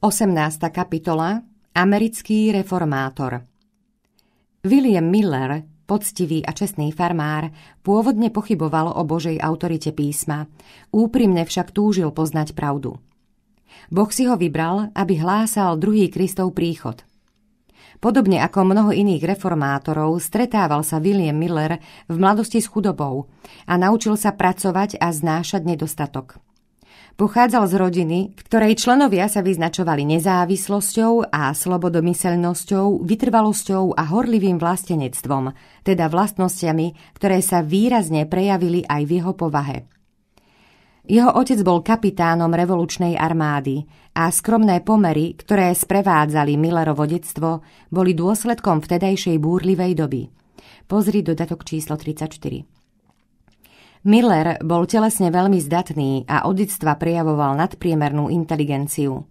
18. kapitola Americký reformátor William Miller, poctivý a čestný farmár, pôvodne pochyboval o Božej autorite písma, úprimne však túžil poznať pravdu. Boh si ho vybral, aby hlásal druhý Kristov príchod. Podobne ako mnoho iných reformátorov, stretával sa William Miller v mladosti s chudobou a naučil sa pracovať a znášať nedostatok – pochádzal z rodiny, ktorej členovia sa vyznačovali nezávislosťou a slobodomyselnosťou, vytrvalosťou a horlivým vlastenectvom, teda vlastnosťami, ktoré sa výrazne prejavili aj v jeho povahe. Jeho otec bol kapitánom revolučnej armády a skromné pomery, ktoré sprevádzali Millerovo detstvo, boli dôsledkom vtedajšej búrlivej doby. Pozri dodatok číslo 34. Miller bol telesne veľmi zdatný a od detstva prejavoval nadpriemernú inteligenciu.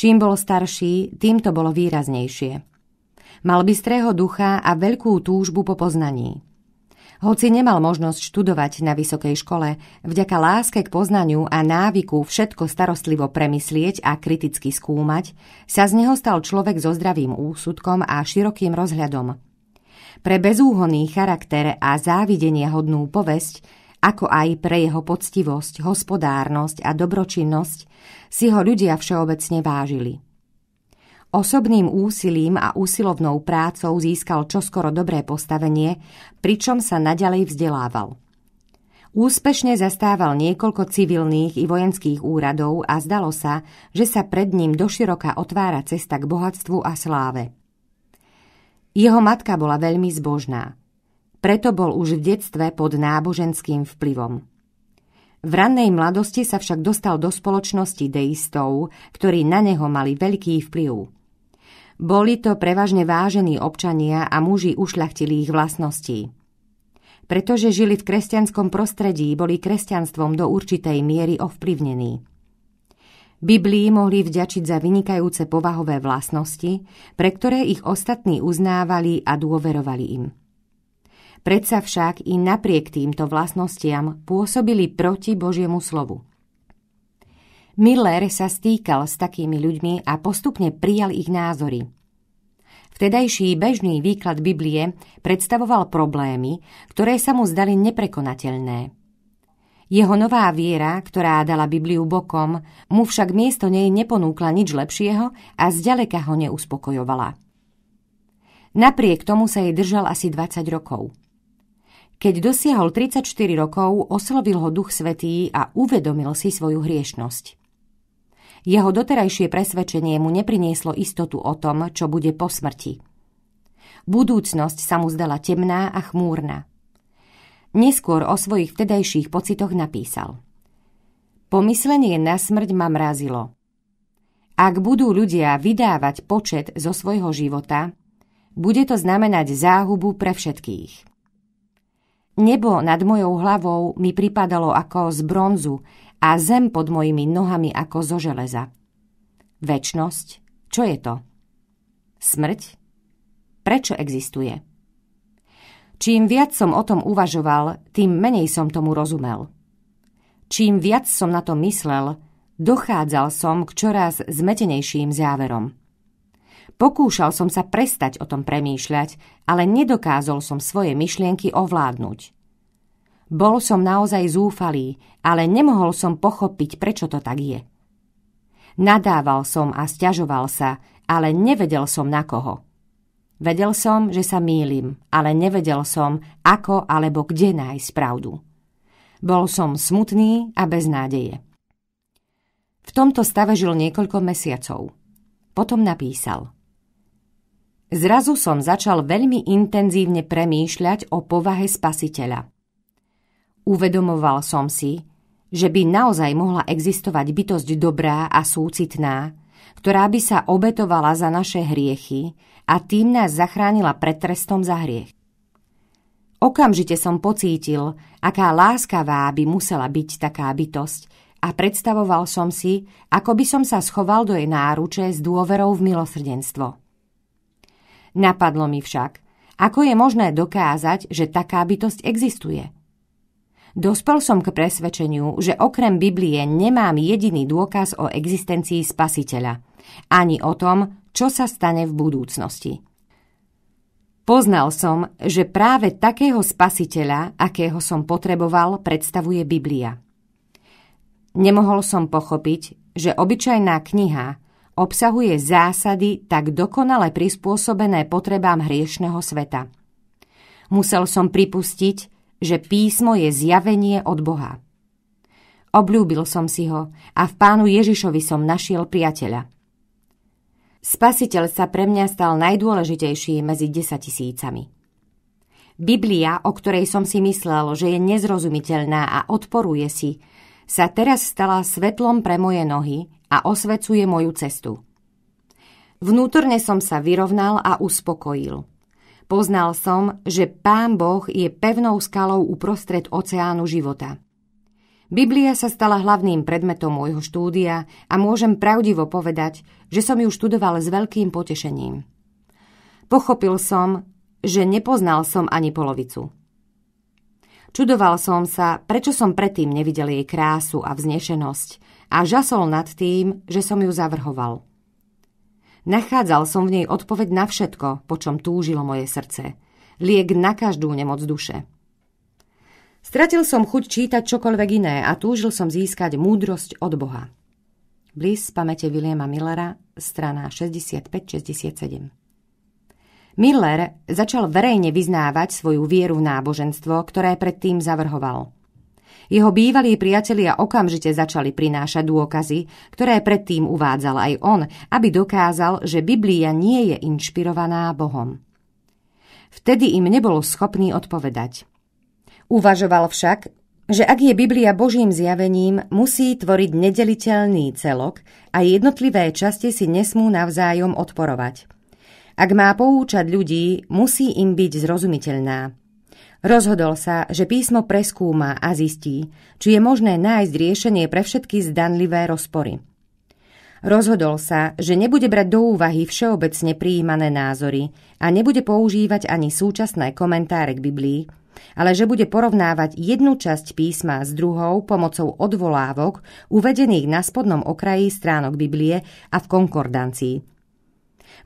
Čím bol starší, tým to bolo výraznejšie. Mal bystrého ducha a veľkú túžbu po poznaní. Hoci nemal možnosť študovať na vysokej škole, vďaka láske k poznaniu a návyku všetko starostlivo premyslieť a kriticky skúmať, sa z neho stal človek so zdravým úsudkom a širokým rozhľadom. Pre bezúhonný charakter a závidenie hodnú povesť ako aj pre jeho poctivosť, hospodárnosť a dobročinnosť si ho ľudia všeobecne vážili. Osobným úsilím a úsilovnou prácou získal čoskoro dobré postavenie, pričom sa nadalej vzdelával. Úspešne zastával niekoľko civilných i vojenských úradov a zdalo sa, že sa pred ním doširoka otvára cesta k bohatstvu a sláve. Jeho matka bola veľmi zbožná – preto bol už v detstve pod náboženským vplyvom. V rannej mladosti sa však dostal do spoločnosti deistov, ktorí na neho mali veľký vplyv. Boli to prevažne vážení občania a muži ich vlastností. Pretože žili v kresťanskom prostredí, boli kresťanstvom do určitej miery ovplyvnení. Biblii mohli vďačiť za vynikajúce povahové vlastnosti, pre ktoré ich ostatní uznávali a dôverovali im. Predsa však i napriek týmto vlastnostiam pôsobili proti Božiemu slovu. Miller sa stýkal s takými ľuďmi a postupne prijal ich názory. Vtedajší bežný výklad Biblie predstavoval problémy, ktoré sa mu zdali neprekonateľné. Jeho nová viera, ktorá dala Bibliu bokom, mu však miesto nej neponúkla nič lepšieho a zďaleka ho neuspokojovala. Napriek tomu sa jej držal asi 20 rokov. Keď dosiahol 34 rokov, oslovil ho Duch Svetý a uvedomil si svoju hriešnosť. Jeho doterajšie presvedčenie mu neprinieslo istotu o tom, čo bude po smrti. Budúcnosť sa mu zdala temná a chmúrna. Neskôr o svojich vtedajších pocitoch napísal. Pomyslenie na smrť ma mrazilo. Ak budú ľudia vydávať počet zo svojho života, bude to znamenať záhubu pre všetkých. Nebo nad mojou hlavou mi pripadalo ako z bronzu a zem pod mojimi nohami ako zo železa. Večnosť? Čo je to? Smrť? Prečo existuje? Čím viac som o tom uvažoval, tým menej som tomu rozumel. Čím viac som na to myslel, dochádzal som k čoraz zmetenejším záverom. Pokúšal som sa prestať o tom premýšľať, ale nedokázal som svoje myšlienky ovládnuť. Bol som naozaj zúfalý, ale nemohol som pochopiť, prečo to tak je. Nadával som a stiažoval sa, ale nevedel som na koho. Vedel som, že sa mýlim, ale nevedel som, ako alebo kde nájsť pravdu. Bol som smutný a bez nádeje. V tomto stave žil niekoľko mesiacov. Potom napísal – Zrazu som začal veľmi intenzívne premýšľať o povahe spasiteľa. Uvedomoval som si, že by naozaj mohla existovať bytosť dobrá a súcitná, ktorá by sa obetovala za naše hriechy a tým nás zachránila pred trestom za hriech. Okamžite som pocítil, aká láskavá by musela byť taká bytosť a predstavoval som si, ako by som sa schoval do jej náruče s dôverou v milosrdenstvo. Napadlo mi však, ako je možné dokázať, že taká bytosť existuje. Dospel som k presvedčeniu, že okrem Biblie nemám jediný dôkaz o existencii spasiteľa, ani o tom, čo sa stane v budúcnosti. Poznal som, že práve takého spasiteľa, akého som potreboval, predstavuje Biblia. Nemohol som pochopiť, že obyčajná kniha, obsahuje zásady tak dokonale prispôsobené potrebám hriešného sveta. Musel som pripustiť, že písmo je zjavenie od Boha. Obľúbil som si ho a v pánu Ježišovi som našiel priateľa. Spasiteľ sa pre mňa stal najdôležitejší medzi desatisícami. Biblia, o ktorej som si myslel, že je nezrozumiteľná a odporuje si, sa teraz stala svetlom pre moje nohy a osvecuje moju cestu. Vnútorne som sa vyrovnal a uspokojil. Poznal som, že Pán Boh je pevnou skalou uprostred oceánu života. Biblia sa stala hlavným predmetom môjho štúdia a môžem pravdivo povedať, že som ju študoval s veľkým potešením. Pochopil som, že nepoznal som ani polovicu. Čudoval som sa, prečo som predtým nevidel jej krásu a vznešenosť a žasol nad tým, že som ju zavrhoval. Nachádzal som v nej odpoveď na všetko, po čom túžilo moje srdce. Liek na každú nemoc duše. Stratil som chuť čítať čokoľvek iné a túžil som získať múdrosť od Boha. Blíz z pamäte Williama Millera, strana 65-67. Miller začal verejne vyznávať svoju vieru v náboženstvo, ktoré predtým zavrhoval – jeho bývalí priatelia okamžite začali prinášať dôkazy, ktoré predtým uvádzal aj on, aby dokázal, že Biblia nie je inšpirovaná Bohom. Vtedy im nebol schopný odpovedať. Uvažoval však, že ak je Biblia Božím zjavením, musí tvoriť nedeliteľný celok a jednotlivé časti si nesmú navzájom odporovať. Ak má poučať ľudí, musí im byť zrozumiteľná. Rozhodol sa, že písmo preskúma a zistí, či je možné nájsť riešenie pre všetky zdanlivé rozpory. Rozhodol sa, že nebude brať do úvahy všeobecne prijímané názory a nebude používať ani súčasné komentáre k Biblii, ale že bude porovnávať jednu časť písma s druhou pomocou odvolávok uvedených na spodnom okraji stránok Biblie a v konkordancii –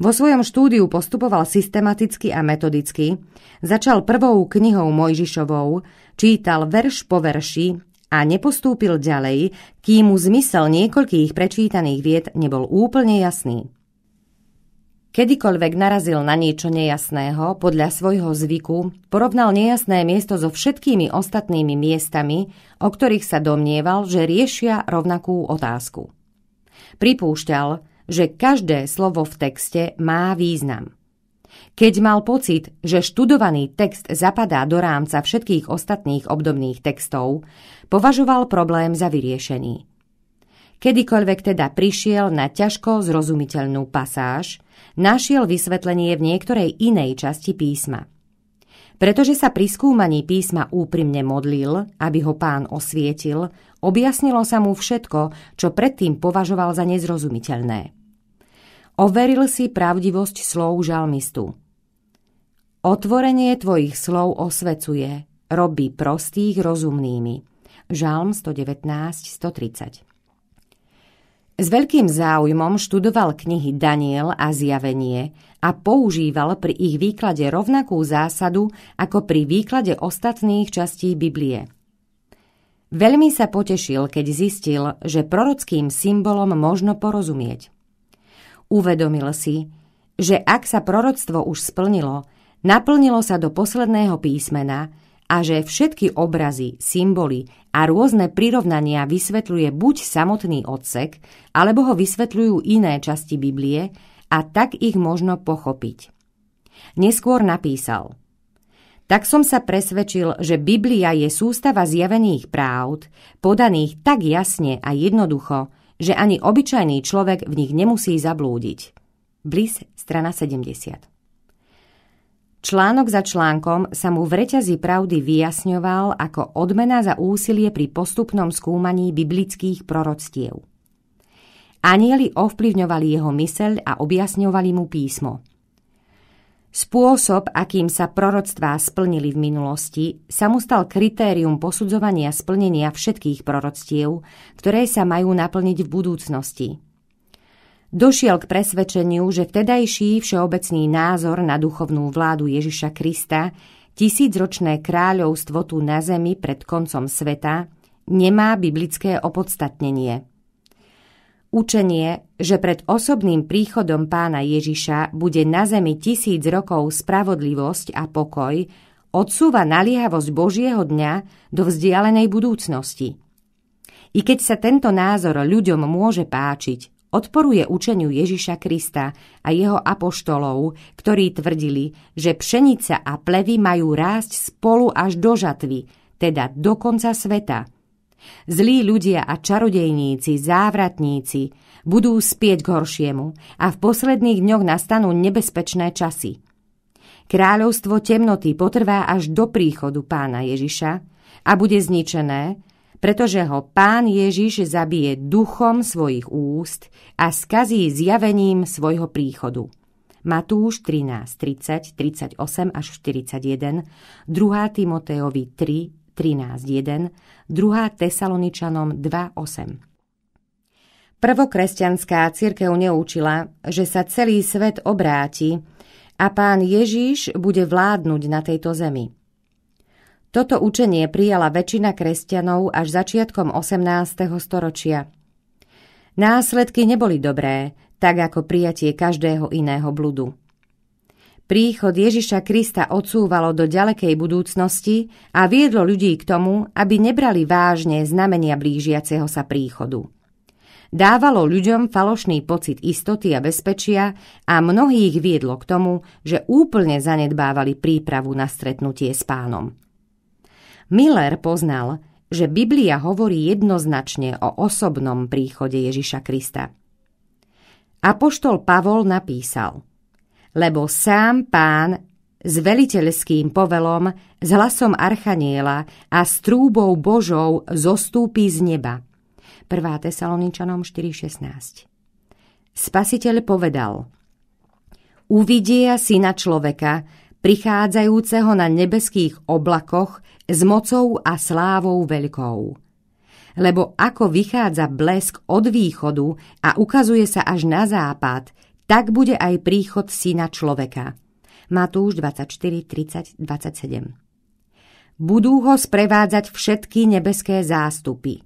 vo svojom štúdiu postupoval systematicky a metodicky, začal prvou knihou Mojžišovou, čítal verš po verši a nepostúpil ďalej, kým mu zmysel niekoľkých prečítaných vied nebol úplne jasný. Kedykoľvek narazil na niečo nejasného, podľa svojho zvyku porovnal nejasné miesto so všetkými ostatnými miestami, o ktorých sa domnieval, že riešia rovnakú otázku. Pripúšťal, že každé slovo v texte má význam. Keď mal pocit, že študovaný text zapadá do rámca všetkých ostatných obdobných textov, považoval problém za vyriešený. Kedykoľvek teda prišiel na ťažko zrozumiteľnú pasáž, našiel vysvetlenie v niektorej inej časti písma. Pretože sa pri skúmaní písma úprimne modlil, aby ho pán osvietil, objasnilo sa mu všetko, čo predtým považoval za nezrozumiteľné. Overil si pravdivosť slov žalmistu. Otvorenie tvojich slov osvecuje, robí prostých rozumnými. Žalm 130 s veľkým záujmom študoval knihy Daniel a Zjavenie a používal pri ich výklade rovnakú zásadu ako pri výklade ostatných častí Biblie. Veľmi sa potešil, keď zistil, že prorockým symbolom možno porozumieť. Uvedomil si, že ak sa proroctvo už splnilo, naplnilo sa do posledného písmena a že všetky obrazy, symboly a rôzne prirovnania vysvetľuje buď samotný odsek, alebo ho vysvetľujú iné časti Biblie, a tak ich možno pochopiť. Neskôr napísal – tak som sa presvedčil, že Biblia je sústava zjavených práv, podaných tak jasne a jednoducho, že ani obyčajný človek v nich nemusí zablúdiť. Blis strana 70. Článok za článkom sa mu v reťazi pravdy vyjasňoval ako odmena za úsilie pri postupnom skúmaní biblických proroctiev. Anieli ovplyvňovali jeho myseľ a objasňovali mu písmo. Spôsob, akým sa proroctvá splnili v minulosti, sa mu stal kritérium posudzovania splnenia všetkých proroctiev, ktoré sa majú naplniť v budúcnosti. Došiel k presvedčeniu, že vtedajší všeobecný názor na duchovnú vládu Ježiša Krista, tisícročné kráľovstvo tu na zemi pred koncom sveta, nemá biblické opodstatnenie – Učenie, že pred osobným príchodom pána Ježiša bude na zemi tisíc rokov spravodlivosť a pokoj, odsúva naliehavosť Božieho dňa do vzdialenej budúcnosti. I keď sa tento názor ľuďom môže páčiť, odporuje učeniu Ježiša Krista a jeho apoštolov, ktorí tvrdili, že pšenica a plevy majú rásť spolu až do žatvy, teda do konca sveta – Zlí ľudia a čarodejníci, závratníci budú spieť k horšiemu a v posledných dňoch nastanú nebezpečné časy. Kráľovstvo temnoty potrvá až do príchodu pána Ježiša a bude zničené, pretože ho pán Ježiš zabije duchom svojich úst a skazí zjavením svojho príchodu. Matúš 13, 30, 38 až 41, 2. Timoteovi 3, 13.1, 2. Tesaloničanom 2.8. Prvokresťanská církev neučila, že sa celý svet obráti a pán Ježíš bude vládnuť na tejto zemi. Toto učenie prijala väčšina kresťanov až začiatkom 18. storočia. Následky neboli dobré, tak ako prijatie každého iného bludu. Príchod Ježiša Krista odsúvalo do ďalekej budúcnosti a viedlo ľudí k tomu, aby nebrali vážne znamenia blížiaceho sa príchodu. Dávalo ľuďom falošný pocit istoty a bezpečia a mnohých viedlo k tomu, že úplne zanedbávali prípravu na stretnutie s pánom. Miller poznal, že Biblia hovorí jednoznačne o osobnom príchode Ježiša Krista. Apoštol Pavol napísal – lebo sám pán s veliteľským povelom, s hlasom Archaniela a s trúbou Božou zostúpi z neba. 1. Tesaloničanom 4.16 Spasiteľ povedal Uvidia syna človeka, prichádzajúceho na nebeských oblakoch s mocou a slávou veľkou lebo ako vychádza blesk od východu a ukazuje sa až na západ, tak bude aj príchod syna človeka. Matúš 24, 30, 27 budú ho sprevádzať všetky nebeské zástupy.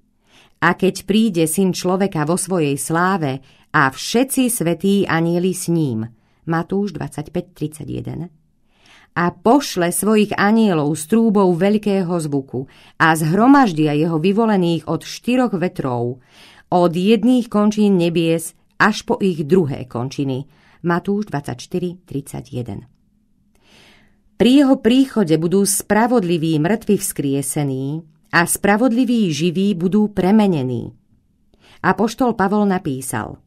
A keď príde syn človeka vo svojej sláve a všetci svetí anieli s ním, Matúš 25.31, a pošle svojich anielov s trúbou veľkého zvuku a zhromaždia jeho vyvolených od štyroch vetrov, od jedných končín nebies až po ich druhé končiny. Matúš 24.31 Pri jeho príchode budú spravodliví mŕtvi vzkriesení a spravodliví živí budú premenení. Apoštol Pavol napísal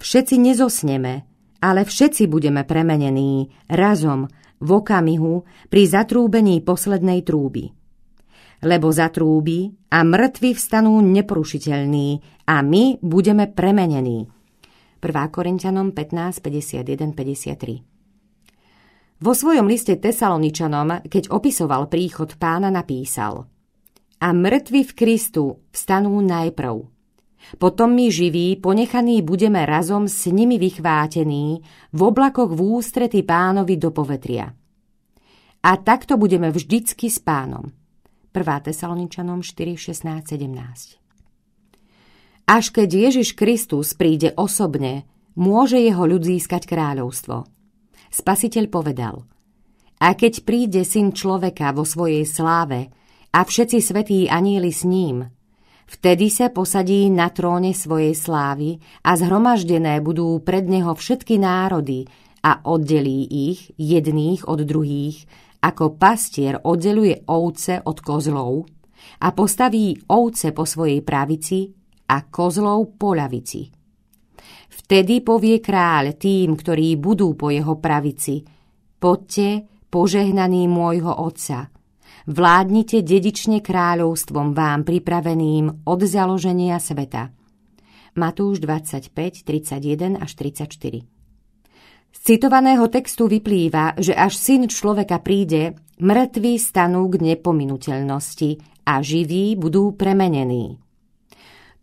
Všetci nezosneme, ale všetci budeme premenení razom v okamihu pri zatrúbení poslednej trúby lebo zatrúbi a mŕtvi vstanú neporušiteľní a my budeme premenení. 1. Korintianom 15, 51, 53 Vo svojom liste Tesaloničanom, keď opisoval príchod pána, napísal A mŕtvi v Kristu vstanú najprv. Potom my živí, ponechaní budeme razom s nimi vychvátení v oblakoch v ústrety pánovi do povetria. A takto budeme vždycky s pánom. 1. Tesaloničanom 4, 16, 17. Až keď Ježiš Kristus príde osobne, môže jeho ľud získať kráľovstvo. Spasiteľ povedal, a keď príde syn človeka vo svojej sláve a všetci svetí anieli s ním, vtedy sa posadí na tróne svojej slávy a zhromaždené budú pred neho všetky národy a oddelí ich jedných od druhých, ako pastier oddeluje ovce od kozlov a postaví ovce po svojej pravici a kozlov po ľavici. Vtedy povie kráľ tým, ktorí budú po jeho pravici, poďte, požehnaný môjho otca, vládnite dedične kráľovstvom vám pripraveným od založenia sveta. Matúš 25, 31 až 34 citovaného textu vyplýva, že až syn človeka príde, mŕtvi stanú k nepominuteľnosti a živí budú premenení.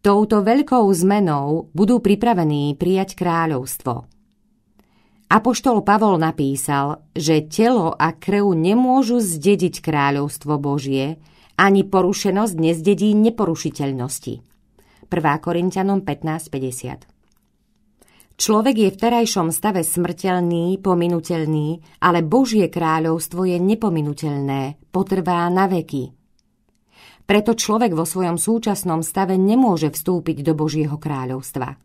Touto veľkou zmenou budú pripravení prijať kráľovstvo. Apoštol Pavol napísal, že telo a krv nemôžu zdediť kráľovstvo Božie, ani porušenosť nezdedí neporušiteľnosti. 1. Korintianom 15.50 Človek je v terajšom stave smrteľný, pominutelný, ale Božie kráľovstvo je nepominuteľné potrvá na veky. Preto človek vo svojom súčasnom stave nemôže vstúpiť do Božieho kráľovstva.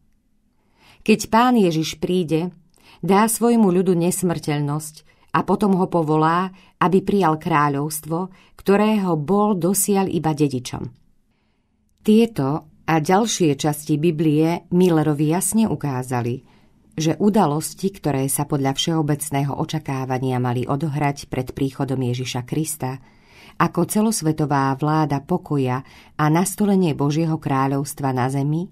Keď pán Ježiš príde, dá svojmu ľudu nesmrteľnosť a potom ho povolá, aby prijal kráľovstvo, ktorého bol dosiaľ iba dedičom. Tieto a ďalšie časti Biblie Millerovi jasne ukázali, že udalosti, ktoré sa podľa všeobecného očakávania mali odohrať pred príchodom Ježiša Krista, ako celosvetová vláda pokoja a nastolenie Božieho kráľovstva na zemi,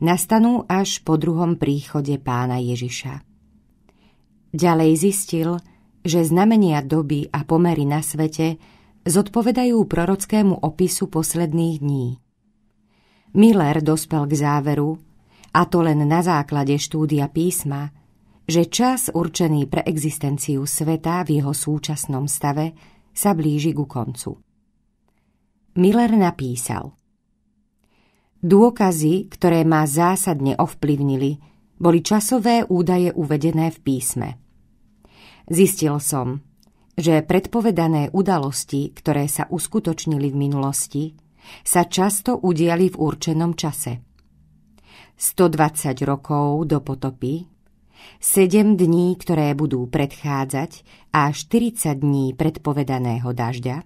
nastanú až po druhom príchode pána Ježiša. Ďalej zistil, že znamenia doby a pomery na svete zodpovedajú prorockému opisu posledných dní – Miller dospel k záveru, a to len na základe štúdia písma, že čas určený pre existenciu sveta v jeho súčasnom stave sa blíži ku koncu. Miller napísal Dôkazy, ktoré ma zásadne ovplyvnili, boli časové údaje uvedené v písme. Zistil som, že predpovedané udalosti, ktoré sa uskutočnili v minulosti, sa často udiali v určenom čase. 120 rokov do potopy, 7 dní, ktoré budú predchádzať a 40 dní predpovedaného dažďa,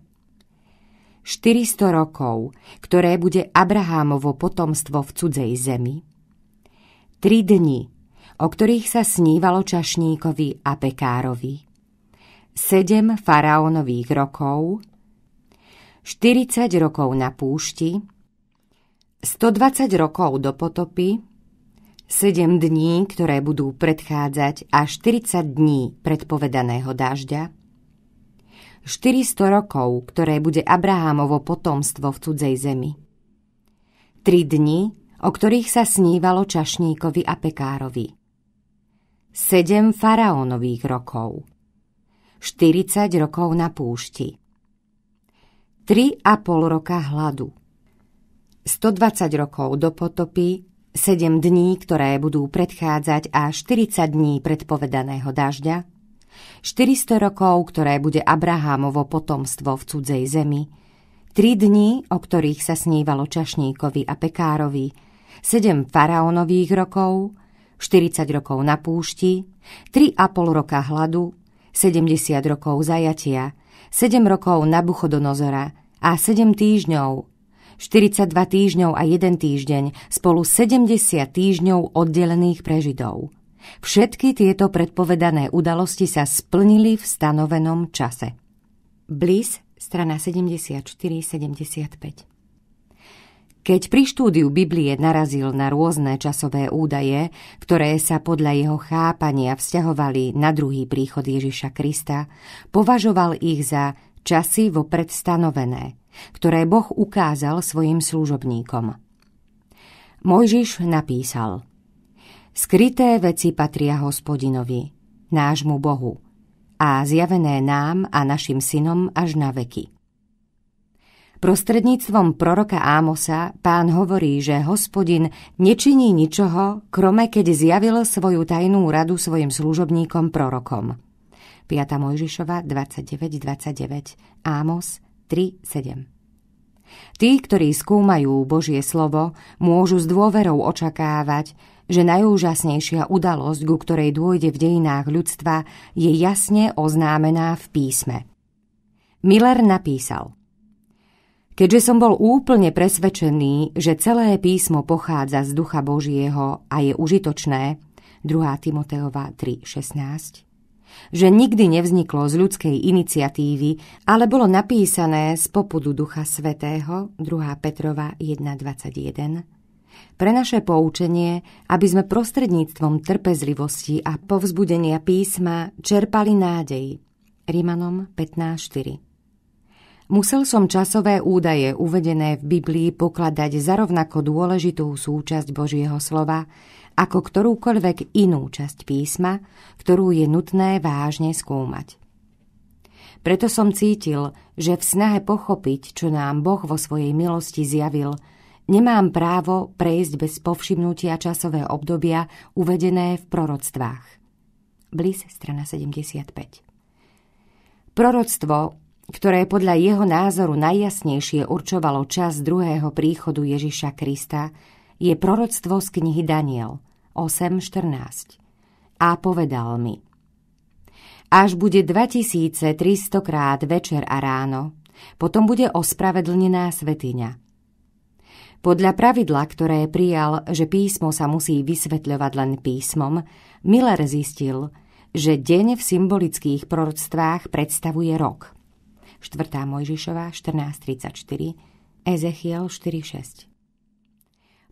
400 rokov, ktoré bude Abrahámovo potomstvo v cudzej zemi, 3 dni, o ktorých sa snívalo čašníkovi a pekárovi, 7 faraónových rokov, 40 rokov na púšti, 120 rokov do potopy, 7 dní, ktoré budú predchádzať a 40 dní predpovedaného dažďa, 400 rokov, ktoré bude Abrahámovo potomstvo v cudzej zemi. 3 dni, o ktorých sa snívalo čašníkovi a pekárovi. 7 faraónových rokov. 40 rokov na púšti a pol roka hladu. 120 rokov do potopy, 7 dní, ktoré budú predchádzať a 40 dní predpovedaného dažďa, 400 rokov, ktoré bude Abrahámovo potomstvo v cudzej zemi, 3 dní, o ktorých sa snívalo čašníkovi a pekárovi, 7 faraónových rokov, 40 rokov na púšti, 3,5 roka hladu, 70 rokov zajatia, 7 rokov Nabuchodonozora, a 7 týždňov, 42 týždňov a 1 týždeň, spolu 70 týždňov oddelených pre Židov. Všetky tieto predpovedané udalosti sa splnili v stanovenom čase. Blis, strana 74-75 keď pri štúdiu Biblie narazil na rôzne časové údaje, ktoré sa podľa jeho chápania vzťahovali na druhý príchod Ježiša Krista, považoval ich za časy vopred stanovené, ktoré Boh ukázal svojim služobníkom. Mojžiš napísal Skryté veci patria hospodinovi, nášmu Bohu, a zjavené nám a našim synom až na veky. Prostredníctvom proroka Ámosa pán hovorí, že hospodin nečiní ničoho, krome keď zjavil svoju tajnú radu svojim služobníkom prorokom. 5. Mojžišova 29.29, Ámos 3.7. Tí, ktorí skúmajú Božie slovo, môžu s dôverou očakávať, že najúžasnejšia udalosť, ku ktorej dôjde v dejinách ľudstva, je jasne oznámená v písme. Miller napísal Keďže som bol úplne presvedčený, že celé písmo pochádza z ducha Božieho a je užitočné, 2. Timoteova 3.16, že nikdy nevzniklo z ľudskej iniciatívy, ale bolo napísané z popudu Ducha Svetého, 2. Petrova 1.21, pre naše poučenie, aby sme prostredníctvom trpezlivosti a povzbudenia písma čerpali nádej. Rímanom 15.4 musel som časové údaje uvedené v Biblii pokladať za rovnako dôležitú súčasť Božieho slova ako ktorúkoľvek inú časť písma, ktorú je nutné vážne skúmať. Preto som cítil, že v snahe pochopiť, čo nám Boh vo svojej milosti zjavil, nemám právo prejsť bez povšimnutia časové obdobia uvedené v proroctvách. Blíz strana 75. Proroctvo, ktoré podľa jeho názoru najjasnejšie určovalo čas druhého príchodu Ježiša Krista, je proroctvo z knihy Daniel 8.14. A povedal mi, až bude 2300 krát večer a ráno, potom bude ospravedlnená svetiňa. Podľa pravidla, ktoré prijal, že písmo sa musí vysvetľovať len písmom, Miller zistil, že deň v symbolických proroctvách predstavuje rok. 4. Mojžišova 14.34, Ezechiel 4.6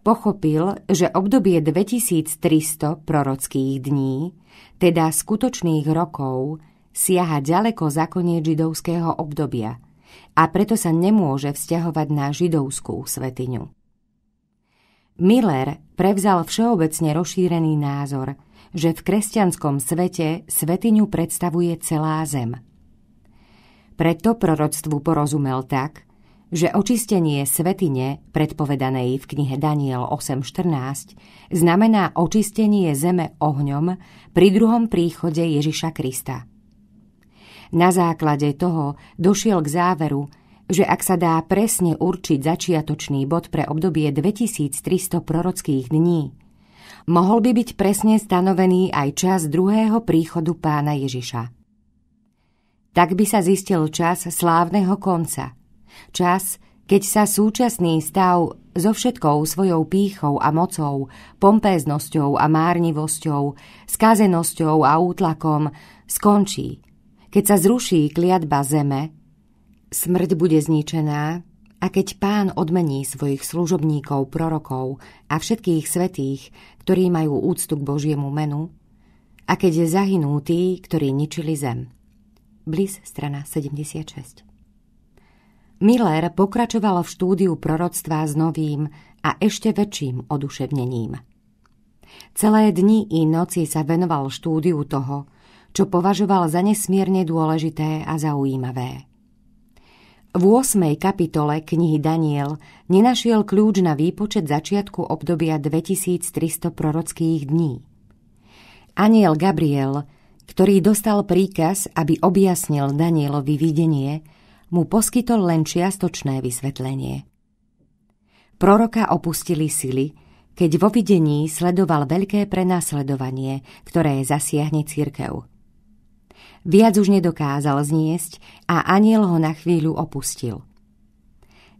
pochopil, že obdobie 2300 prorockých dní, teda skutočných rokov, siaha ďaleko za koniec židovského obdobia a preto sa nemôže vzťahovať na židovskú svetiňu. Miller prevzal všeobecne rozšírený názor, že v kresťanskom svete svetiňu predstavuje celá zem. Preto proroctvu porozumel tak, že očistenie svetine, predpovedanej v knihe Daniel 8.14, znamená očistenie zeme ohňom pri druhom príchode Ježiša Krista. Na základe toho došiel k záveru, že ak sa dá presne určiť začiatočný bod pre obdobie 2300 prorockých dní, mohol by byť presne stanovený aj čas druhého príchodu pána Ježiša. Tak by sa zistil čas slávneho konca – Čas, keď sa súčasný stav so všetkou svojou pýchou a mocou, pompéznosťou a márnivosťou, skazenosťou a útlakom skončí. Keď sa zruší kliatba zeme, smrť bude zničená a keď pán odmení svojich služobníkov, prorokov a všetkých svetých, ktorí majú úctu k Božiemu menu, a keď zahynú tí, ktorí ničili zem. Bliz strana 76. Miller pokračoval v štúdiu proroctva s novým a ešte väčším oduševnením. Celé dni i noci sa venoval štúdiu toho, čo považoval za nesmierne dôležité a zaujímavé. V 8. kapitole knihy Daniel nenašiel kľúč na výpočet začiatku obdobia 2300 prorockých dní. Aniel Gabriel, ktorý dostal príkaz, aby objasnil Danielovi videnie, mu poskytol len čiastočné vysvetlenie. Proroka opustili sily, keď vo videní sledoval veľké prenasledovanie, ktoré zasiahne církev. Viac už nedokázal zniesť a aniel ho na chvíľu opustil.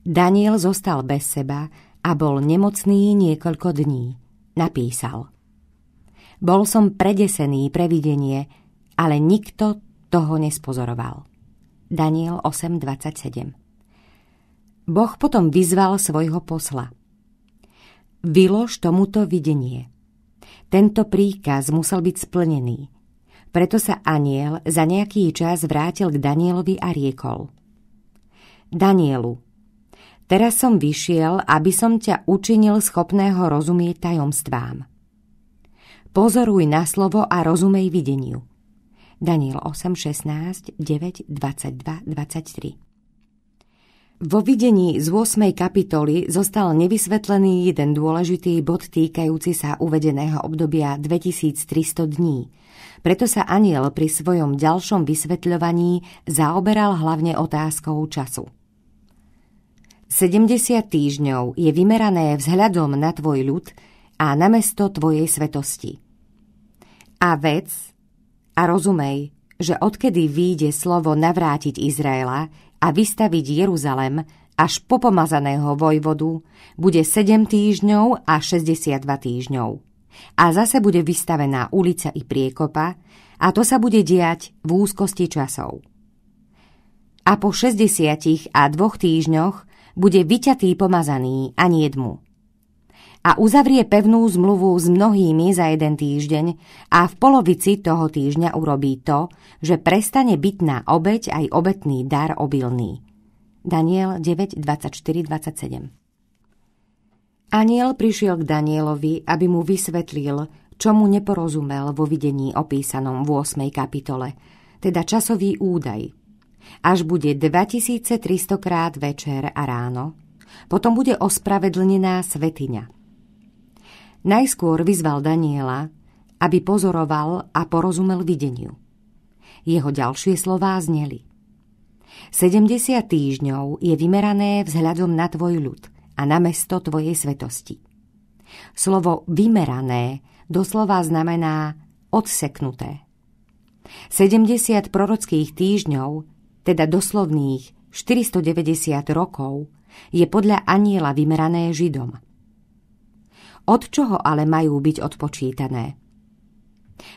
Daniel zostal bez seba a bol nemocný niekoľko dní. Napísal. Bol som predesený pre videnie, ale nikto toho nespozoroval. Daniel 8.27 Boh potom vyzval svojho posla. Vylož tomuto videnie. Tento príkaz musel byť splnený. Preto sa aniel za nejaký čas vrátil k Danielovi a riekol. Danielu, Teraz som vyšiel, aby som ťa učinil schopného rozumieť tajomstvám. Pozoruj na slovo a rozumej videniu. Daniel 8, 16, 9, 22, 23. Vo videní z 8. kapitoly zostal nevysvetlený jeden dôležitý bod týkajúci sa uvedeného obdobia 2300 dní. Preto sa aniel pri svojom ďalšom vysvetľovaní zaoberal hlavne otázkou času. 70 týždňov je vymerané vzhľadom na tvoj ľud a na mesto tvojej svetosti. A vec, a rozumej, že odkedy výjde slovo navrátiť Izraela a vystaviť Jeruzalem až po pomazaného vojvodu, bude 7 týždňov a 62 týždňov. A zase bude vystavená ulica i priekopa a to sa bude diať v úzkosti časov. A po 60 a dvoch týždňoch bude vyťatý pomazaný ani jedmu a uzavrie pevnú zmluvu s mnohými za jeden týždeň a v polovici toho týždňa urobí to, že prestane byť na obeď aj obetný dar obilný. Daniel 9, 24, 27 Aniel prišiel k Danielovi, aby mu vysvetlil, čo mu neporozumel vo videní opísanom v 8. kapitole, teda časový údaj. Až bude 2300 krát večer a ráno, potom bude ospravedlnená svetiňa – Najskôr vyzval Daniela, aby pozoroval a porozumel videniu. Jeho ďalšie slová zneli. 70 týždňov je vymerané vzhľadom na tvoj ľud a na mesto tvojej svetosti. Slovo vymerané doslova znamená odseknuté. 70 prorockých týždňov, teda doslovných 490 rokov, je podľa aniela vymerané Židom – od čoho ale majú byť odpočítané.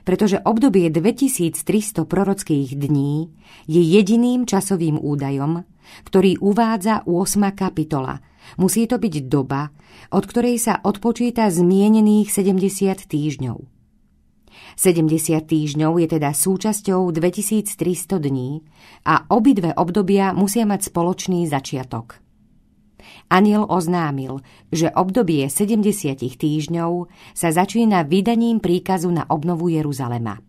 Pretože obdobie 2300 prorockých dní je jediným časovým údajom, ktorý uvádza 8. kapitola. Musí to byť doba, od ktorej sa odpočíta zmienených 70 týždňov. 70 týždňov je teda súčasťou 2300 dní a obidve obdobia musia mať spoločný začiatok. Aniel oznámil, že obdobie 70 týždňov sa začína vydaním príkazu na obnovu Jeruzalema.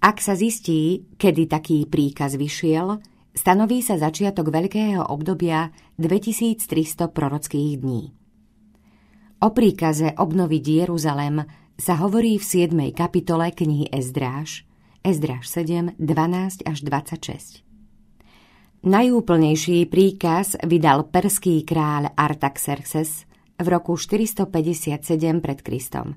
Ak sa zistí, kedy taký príkaz vyšiel, stanoví sa začiatok veľkého obdobia 2300 prorockých dní. O príkaze obnoviť Jeruzalem sa hovorí v 7. kapitole knihy Ezdráž, Ezdráž 7, 12 až 26. Najúplnejší príkaz vydal perský kráľ Artaxerxes v roku 457 pred Kristom.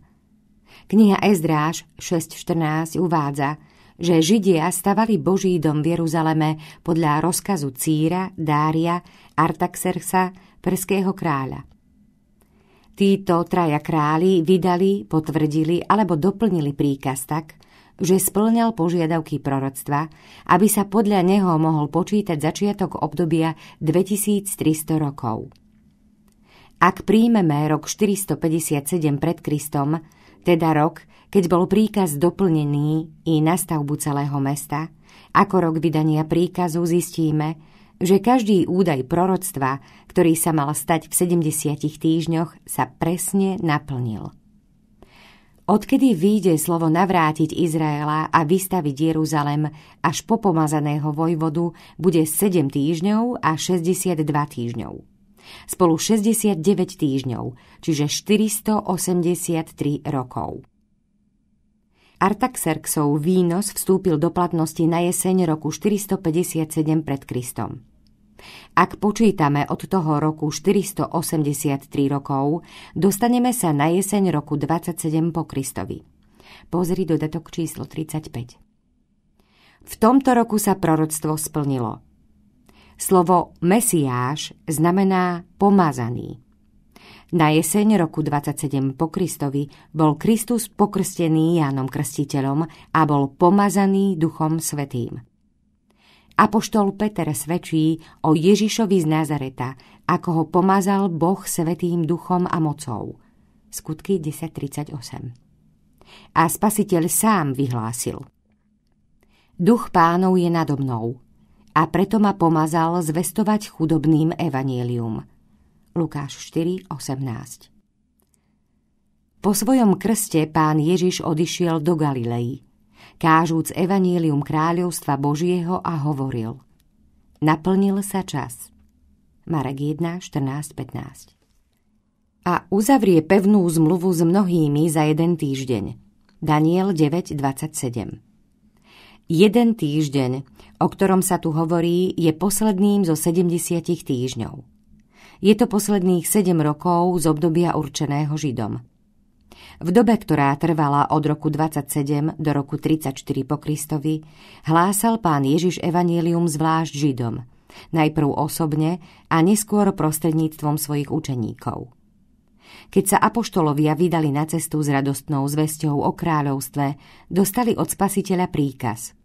Kniha Ezdráž 6.14 uvádza, že Židia stavali Boží dom v Jeruzaleme podľa rozkazu Círa, Dária, Artaxerxa, perského kráľa. Títo traja králi vydali, potvrdili alebo doplnili príkaz tak, že splňal požiadavky proroctva, aby sa podľa neho mohol počítať začiatok obdobia 2300 rokov. Ak príjmeme rok 457 pred Kristom, teda rok, keď bol príkaz doplnený i na stavbu celého mesta, ako rok vydania príkazu zistíme, že každý údaj proroctva, ktorý sa mal stať v 70 týždňoch, sa presne naplnil. Odkedy výjde slovo navrátiť Izraela a vystaviť Jeruzalem až po pomazaného vojvodu, bude 7 týždňov a 62 týždňov. Spolu 69 týždňov, čiže 483 rokov. Artaxerxov výnos vstúpil do platnosti na jeseň roku 457 pred Kristom. Ak počítame od toho roku 483 rokov, dostaneme sa na jeseň roku 27 po Kristovi. Pozri dodatok číslo 35. V tomto roku sa proroctvo splnilo. Slovo Mesiáš znamená pomazaný. Na jeseň roku 27 po Kristovi bol Kristus pokrstený Jánom Krstiteľom a bol pomazaný Duchom Svetým. Apoštol Peter svedčí o Ježišovi z Nazareta, ako ho pomazal Boh svetým duchom a mocou. Skutky 10.38 A spasiteľ sám vyhlásil. Duch pánov je nado mnou a preto ma pomazal zvestovať chudobným evanielium. Lukáš 4.18 Po svojom krste pán Ježiš odišiel do Galilei – kážúc evanílium kráľovstva Božieho a hovoril Naplnil sa čas. Marek 1, 14, 15 a uzavrie pevnú zmluvu s mnohými za jeden týždeň. Daniel 9.27 Jeden týždeň, o ktorom sa tu hovorí, je posledným zo 70 týždňov. Je to posledných 7 rokov z obdobia určeného Židom. V dobe, ktorá trvala od roku 27 do roku 34 po Kristovi, hlásal pán Ježiš evanielium zvlášť Židom, najprv osobne a neskôr prostredníctvom svojich učeníkov. Keď sa apoštolovia vydali na cestu s radostnou zväzťou o kráľovstve, dostali od spasiteľa príkaz.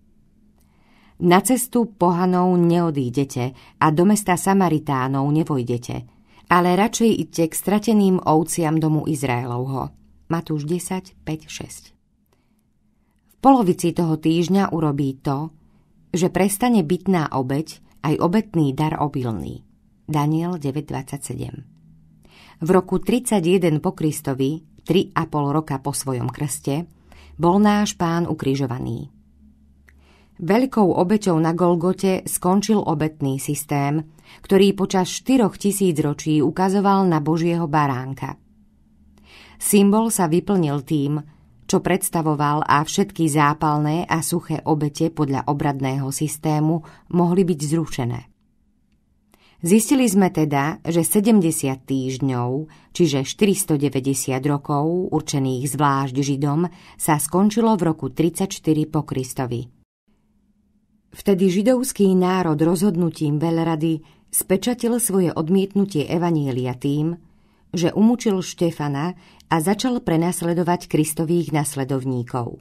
Na cestu pohanov neodídete a do mesta Samaritánov nevojdete, ale radšej idte k strateným ovciam domu Izraelovho Matúš 10, 5, 6. V polovici toho týždňa urobí to, že prestane bytná obeď aj obetný dar obilný. Daniel 9.27 V roku 31 po Kristovi, 3,5 roka po svojom krste, bol náš pán ukrižovaný. Veľkou obeťou na Golgote skončil obetný systém, ktorý počas 4000 ročí ukazoval na Božieho baránka – Symbol sa vyplnil tým, čo predstavoval a všetky zápalné a suché obete podľa obradného systému mohli byť zrušené. Zistili sme teda, že 70 týždňov, čiže 490 rokov, určených zvlášť Židom, sa skončilo v roku 34 po Kristovi. Vtedy židovský národ rozhodnutím veľrady spečatil svoje odmietnutie Evanielia tým, že umúčil Štefana a začal prenasledovať Kristových nasledovníkov.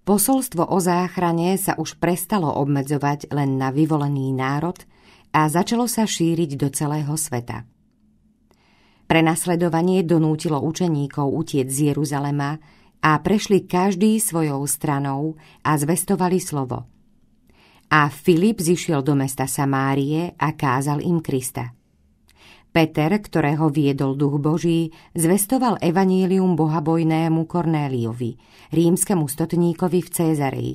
Posolstvo o záchrane sa už prestalo obmedzovať len na vyvolený národ a začalo sa šíriť do celého sveta. Prenasledovanie donútilo učeníkov utiec z Jeruzalema a prešli každý svojou stranou a zvestovali slovo. A Filip zišiel do mesta Samárie a kázal im Krista – Peter, ktorého viedol duch Boží, zvestoval evanílium bohabojnému Kornéliovi, rímskemu stotníkovi v Cézareji.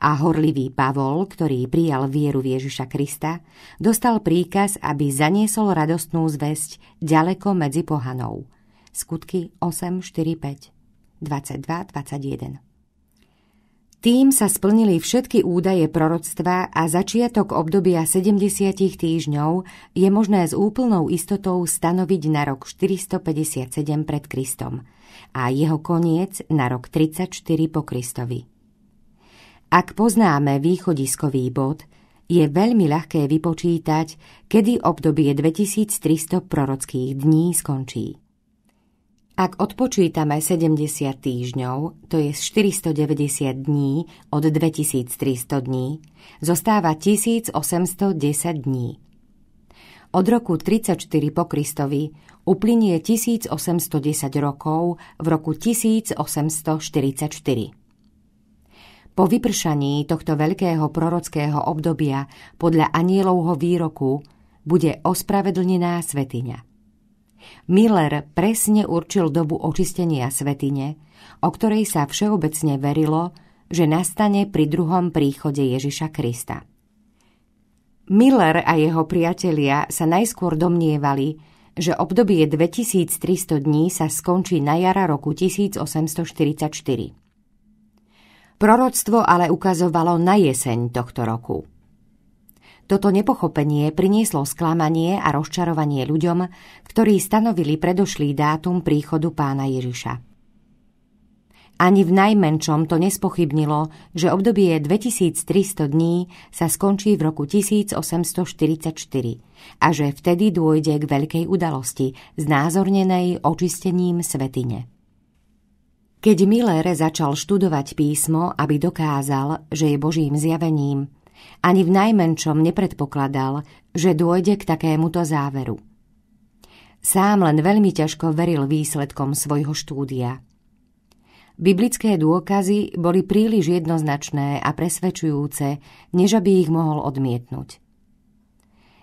A horlivý Pavol, ktorý prijal vieru v Ježiša Krista, dostal príkaz, aby zaniesol radostnú zväzť ďaleko medzi pohanou. Skutky 8, 4, 5, 22, 21. Tým sa splnili všetky údaje proroctva a začiatok obdobia 70 týždňov je možné s úplnou istotou stanoviť na rok 457 pred Kristom a jeho koniec na rok 34 po Kristovi. Ak poznáme východiskový bod, je veľmi ľahké vypočítať, kedy obdobie 2300 prorockých dní skončí. Ak odpočítame 70 týždňov, to je 490 dní od 2300 dní, zostáva 1810 dní. Od roku 34 po Kristovi uplynie 1810 rokov v roku 1844. Po vypršaní tohto veľkého prorockého obdobia podľa anielovho výroku bude ospravedlnená svetiňa. Miller presne určil dobu očistenia svetine, o ktorej sa všeobecne verilo, že nastane pri druhom príchode Ježiša Krista. Miller a jeho priatelia sa najskôr domnievali, že obdobie 2300 dní sa skončí na jara roku 1844. Proroctvo ale ukazovalo na jeseň tohto roku – toto nepochopenie prinieslo sklamanie a rozčarovanie ľuďom, ktorí stanovili predošlý dátum príchodu pána Ježiša. Ani v najmenšom to nespochybnilo, že obdobie 2300 dní sa skončí v roku 1844 a že vtedy dôjde k veľkej udalosti, znázornenej očistením svetine. Keď Miller začal študovať písmo, aby dokázal, že je Božím zjavením, ani v najmenšom nepredpokladal, že dôjde k takémuto záveru. Sám len veľmi ťažko veril výsledkom svojho štúdia. Biblické dôkazy boli príliš jednoznačné a presvedčujúce, než aby ich mohol odmietnúť.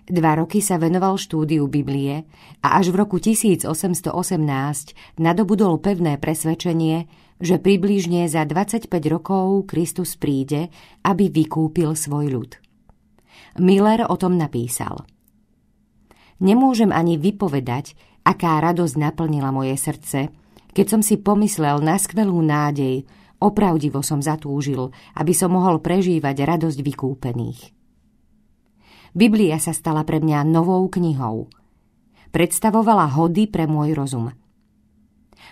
Dva roky sa venoval štúdiu Biblie a až v roku 1818 nadobudol pevné presvedčenie, že približne za 25 rokov Kristus príde, aby vykúpil svoj ľud. Miller o tom napísal. Nemôžem ani vypovedať, aká radosť naplnila moje srdce, keď som si pomyslel na skvelú nádej, opravdivo som zatúžil, aby som mohol prežívať radosť vykúpených. Biblia sa stala pre mňa novou knihou. Predstavovala hody pre môj rozum –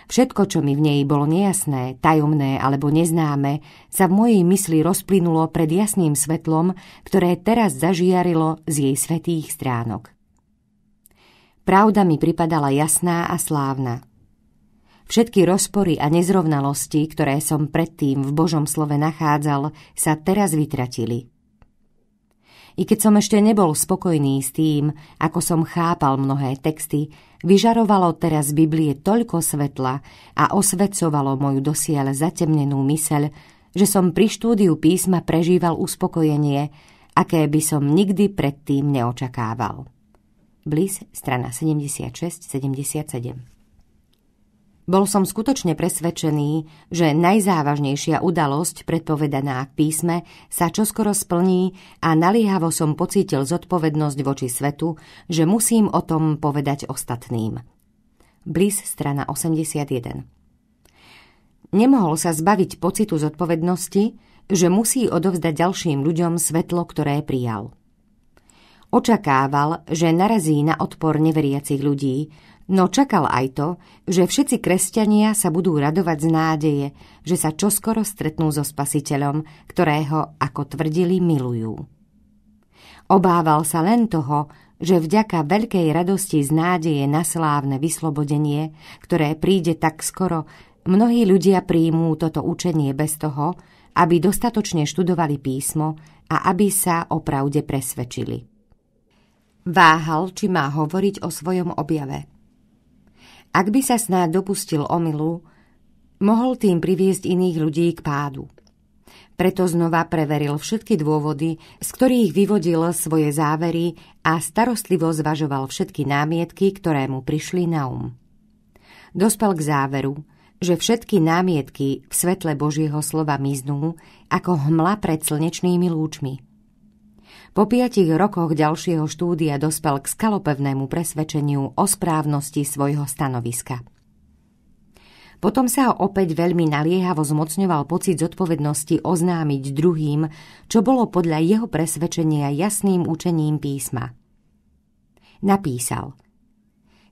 Všetko, čo mi v nej bolo nejasné, tajomné alebo neznáme, sa v mojej mysli rozplynulo pred jasným svetlom, ktoré teraz zažiarilo z jej svetých stránok. Pravda mi pripadala jasná a slávna. Všetky rozpory a nezrovnalosti, ktoré som predtým v Božom slove nachádzal, sa teraz vytratili. I keď som ešte nebol spokojný s tým, ako som chápal mnohé texty, vyžarovalo teraz Biblie toľko svetla a osvecovalo moju dosiaľ zatemnenú myseľ, že som pri štúdiu písma prežíval uspokojenie, aké by som nikdy predtým neočakával. Blíz, strana 76-77 bol som skutočne presvedčený, že najzávažnejšia udalosť predpovedaná v písme sa čoskoro splní a naliehavo som pocítil zodpovednosť voči svetu, že musím o tom povedať ostatným. Bliz strana 81 Nemohol sa zbaviť pocitu zodpovednosti, že musí odovzdať ďalším ľuďom svetlo, ktoré prijal. Očakával, že narazí na odpor neveriacich ľudí, No čakal aj to, že všetci kresťania sa budú radovať z nádeje, že sa čoskoro stretnú so spasiteľom, ktorého, ako tvrdili, milujú. Obával sa len toho, že vďaka veľkej radosti z nádeje na slávne vyslobodenie, ktoré príde tak skoro, mnohí ľudia príjmú toto učenie bez toho, aby dostatočne študovali písmo a aby sa o pravde presvedčili. Váhal, či má hovoriť o svojom objave – ak by sa snáď dopustil omylu, mohol tým priviesť iných ľudí k pádu. Preto znova preveril všetky dôvody, z ktorých vyvodil svoje závery a starostlivo zvažoval všetky námietky, ktoré mu prišli na um. Dospel k záveru, že všetky námietky v svetle Božieho slova miznú ako hmla pred slnečnými lúčmi – po piatich rokoch ďalšieho štúdia dospel k skalopevnému presvedčeniu o správnosti svojho stanoviska. Potom sa ho opäť veľmi naliehavo zmocňoval pocit zodpovednosti oznámiť druhým, čo bolo podľa jeho presvedčenia jasným učením písma. Napísal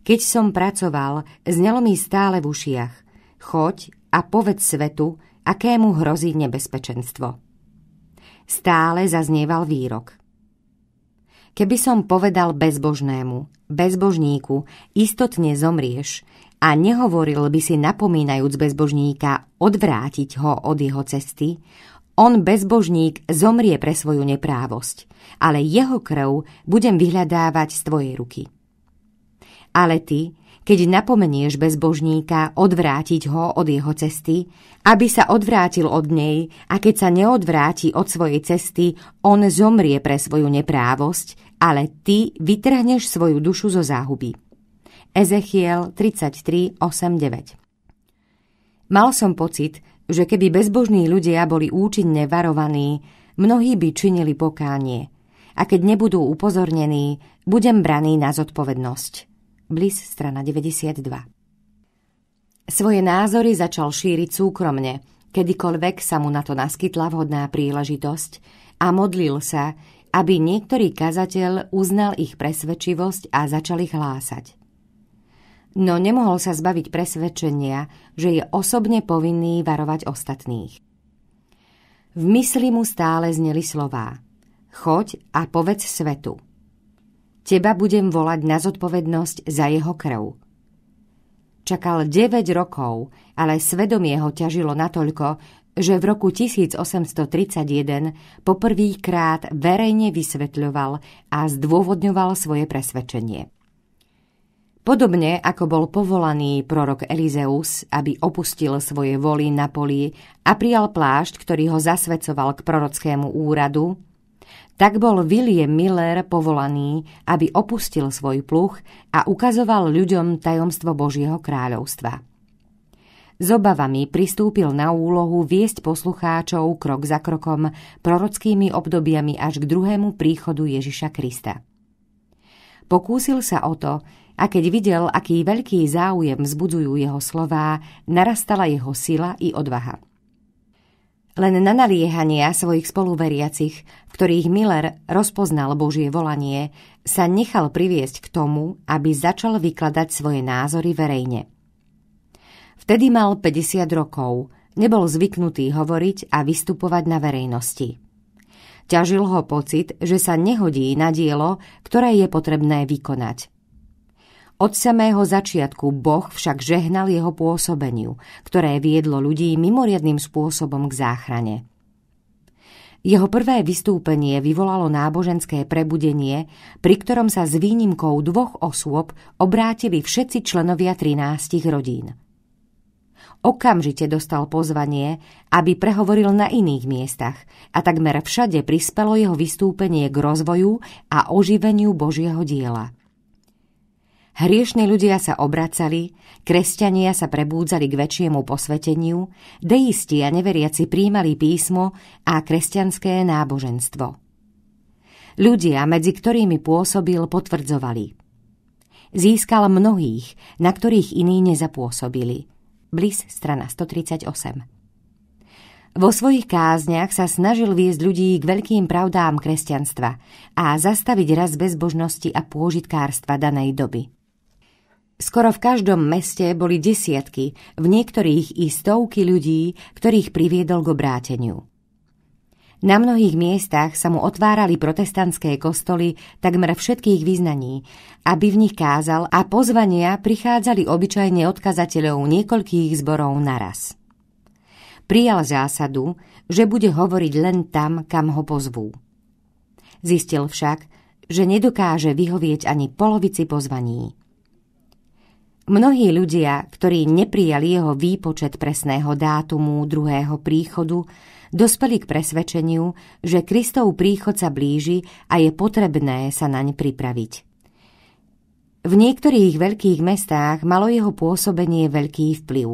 Keď som pracoval, znelo mi stále v ušiach. Choď a povedz svetu, akému hrozí nebezpečenstvo. Stále zaznieval výrok. Keby som povedal bezbožnému, bezbožníku, istotne zomrieš a nehovoril by si napomínajúc bezbožníka odvrátiť ho od jeho cesty, on bezbožník zomrie pre svoju neprávosť, ale jeho krv budem vyhľadávať z tvojej ruky. Ale ty, keď napomenieš bezbožníka odvrátiť ho od jeho cesty, aby sa odvrátil od nej a keď sa neodvráti od svojej cesty, on zomrie pre svoju neprávosť, ale ty vytrhneš svoju dušu zo záhuby. Ezechiel 33, 8, Mal som pocit, že keby bezbožní ľudia boli účinne varovaní, mnohí by činili pokánie. A keď nebudú upozornení, budem braný na zodpovednosť. Bliss, strana 92. Svoje názory začal šíriť súkromne, kedykoľvek sa mu na to naskytla vhodná príležitosť a modlil sa, aby niektorý kazateľ uznal ich presvedčivosť a začal ich hlásať. No nemohol sa zbaviť presvedčenia, že je osobne povinný varovať ostatných. V mysli mu stále zneli slová Choď a povedz svetu – Teba budem volať na zodpovednosť za jeho krv. Čakal 9 rokov, ale svedomie ho ťažilo natoľko, že v roku 1831 poprvýkrát verejne vysvetľoval a zdôvodňoval svoje presvedčenie. Podobne ako bol povolaný prorok Elizeus, aby opustil svoje voly na poli a prijal plášť, ktorý ho zasvedcoval k prorockému úradu, tak bol William Miller povolaný, aby opustil svoj pluch a ukazoval ľuďom tajomstvo Božieho kráľovstva. S obavami pristúpil na úlohu viesť poslucháčov krok za krokom prorockými obdobiami až k druhému príchodu Ježiša Krista. Pokúsil sa o to, a keď videl, aký veľký záujem vzbudzujú jeho slová, narastala jeho sila i odvaha len na naliehania svojich spoluveriacich, v ktorých Miller rozpoznal Božie volanie, sa nechal priviesť k tomu, aby začal vykladať svoje názory verejne. Vtedy mal 50 rokov, nebol zvyknutý hovoriť a vystupovať na verejnosti. Ťažil ho pocit, že sa nehodí na dielo, ktoré je potrebné vykonať. Od samého začiatku Boh však žehnal jeho pôsobeniu, ktoré viedlo ľudí mimoriadným spôsobom k záchrane. Jeho prvé vystúpenie vyvolalo náboženské prebudenie, pri ktorom sa s výnimkou dvoch osôb obrátili všetci členovia 13 rodín. Okamžite dostal pozvanie, aby prehovoril na iných miestach a takmer všade prispelo jeho vystúpenie k rozvoju a oživeniu Božieho diela. Hriešni ľudia sa obracali, kresťania sa prebúdzali k väčšiemu posveteniu, deisti a neveriaci príjmali písmo a kresťanské náboženstvo. Ľudia, medzi ktorými pôsobil, potvrdzovali. Získal mnohých, na ktorých iní nezapôsobili. Blis, strana 138. Vo svojich kázniach sa snažil viesť ľudí k veľkým pravdám kresťanstva a zastaviť raz bezbožnosti a pôžitkárstva danej doby. Skoro v každom meste boli desiatky, v niektorých i stovky ľudí, ktorých priviedol k obráteniu. Na mnohých miestach sa mu otvárali protestantské kostoly takmer všetkých význaní, aby v nich kázal a pozvania prichádzali obyčajne odkazateľov niekoľkých zborov naraz. Prijal zásadu, že bude hovoriť len tam, kam ho pozvú. Zistil však, že nedokáže vyhovieť ani polovici pozvaní. Mnohí ľudia, ktorí neprijali jeho výpočet presného dátumu druhého príchodu, dospeli k presvedčeniu, že Kristov príchod sa blíži a je potrebné sa naň pripraviť. V niektorých veľkých mestách malo jeho pôsobenie veľký vplyv.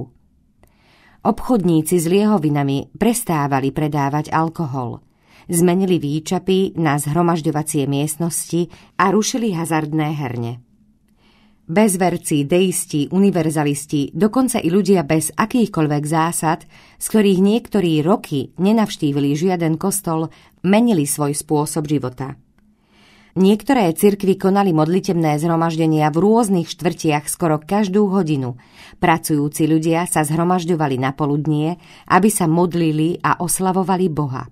Obchodníci s liehovinami prestávali predávať alkohol, zmenili výčapy na zhromažďovacie miestnosti a rušili hazardné herne. Bezverci, deisti, univerzalisti, dokonca i ľudia bez akýchkoľvek zásad, z ktorých niektorí roky nenavštívili žiaden kostol, menili svoj spôsob života. Niektoré cirkvy konali modlitebné zhromaždenia v rôznych štvrtiach skoro každú hodinu. Pracujúci ľudia sa zhromažďovali na poludnie, aby sa modlili a oslavovali Boha.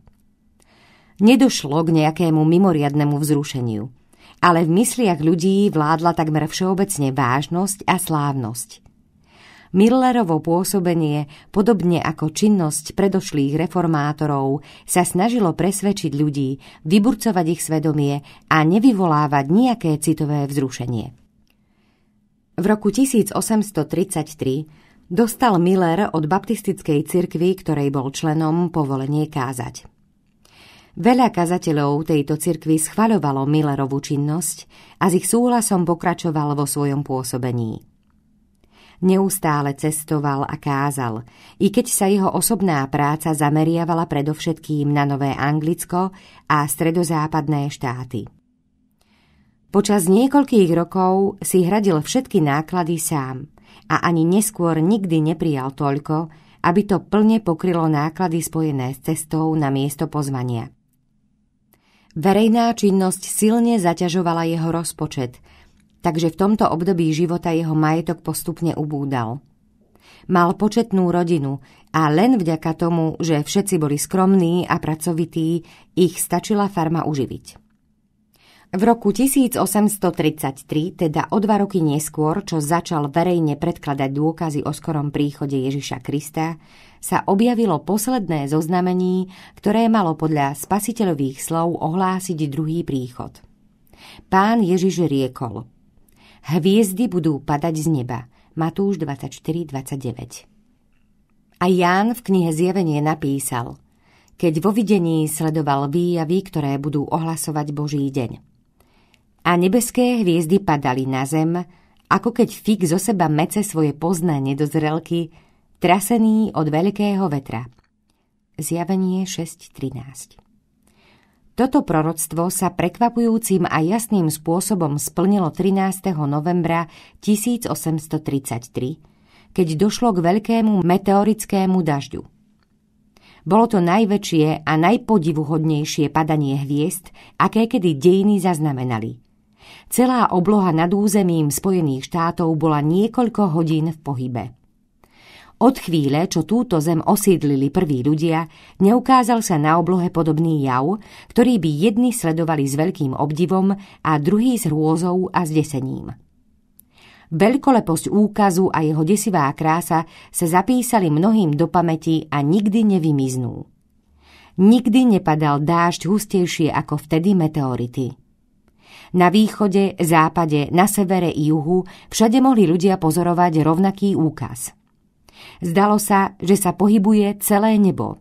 Nedošlo k nejakému mimoriadnemu vzrušeniu – ale v mysliach ľudí vládla takmer všeobecne vážnosť a slávnosť. Millerovo pôsobenie, podobne ako činnosť predošlých reformátorov, sa snažilo presvedčiť ľudí, vyburcovať ich svedomie a nevyvolávať nejaké citové vzrušenie. V roku 1833 dostal Miller od baptistickej cirkvi, ktorej bol členom, povolenie kázať. Veľa kazateľov tejto cirkvi schvaľovalo Millerovú činnosť a s ich súhlasom pokračoval vo svojom pôsobení. Neustále cestoval a kázal, i keď sa jeho osobná práca zameriavala predovšetkým na Nové Anglicko a stredozápadné štáty. Počas niekoľkých rokov si hradil všetky náklady sám a ani neskôr nikdy neprijal toľko, aby to plne pokrylo náklady spojené s cestou na miesto pozvania. Verejná činnosť silne zaťažovala jeho rozpočet, takže v tomto období života jeho majetok postupne ubúdal. Mal početnú rodinu a len vďaka tomu, že všetci boli skromní a pracovití, ich stačila farma uživiť. V roku 1833, teda o dva roky neskôr, čo začal verejne predkladať dôkazy o skorom príchode Ježiša Krista, sa objavilo posledné zoznamení, ktoré malo podľa spasiteľových slov ohlásiť druhý príchod. Pán Ježiš riekol Hviezdy budú padať z neba. Matúš 24.29 A Ján v knihe Zjavenie napísal Keď vo videní sledoval výjavy, ktoré budú ohlasovať Boží deň. A nebeské hviezdy padali na zem, ako keď fik zo seba mece svoje do zrelky, trasený od veľkého vetra. Zjavenie 6.13 toto proroctvo sa prekvapujúcim a jasným spôsobom splnilo 13. novembra 1833, keď došlo k veľkému meteorickému dažďu. Bolo to najväčšie a najpodivuhodnejšie padanie hviezd, aké kedy dejiny zaznamenali. Celá obloha nad územím Spojených štátov bola niekoľko hodín v pohybe. Od chvíle, čo túto zem osídlili prví ľudia, neukázal sa na oblohe podobný jav, ktorý by jedni sledovali s veľkým obdivom a druhý s hrôzou a zdesením. Veľkoleposť úkazu a jeho desivá krása sa zapísali mnohým do pamäti a nikdy nevymiznú. Nikdy nepadal dážď hustejšie ako vtedy meteority. Na východe, západe, na severe i juhu všade mohli ľudia pozorovať rovnaký úkaz – Zdalo sa, že sa pohybuje celé nebo.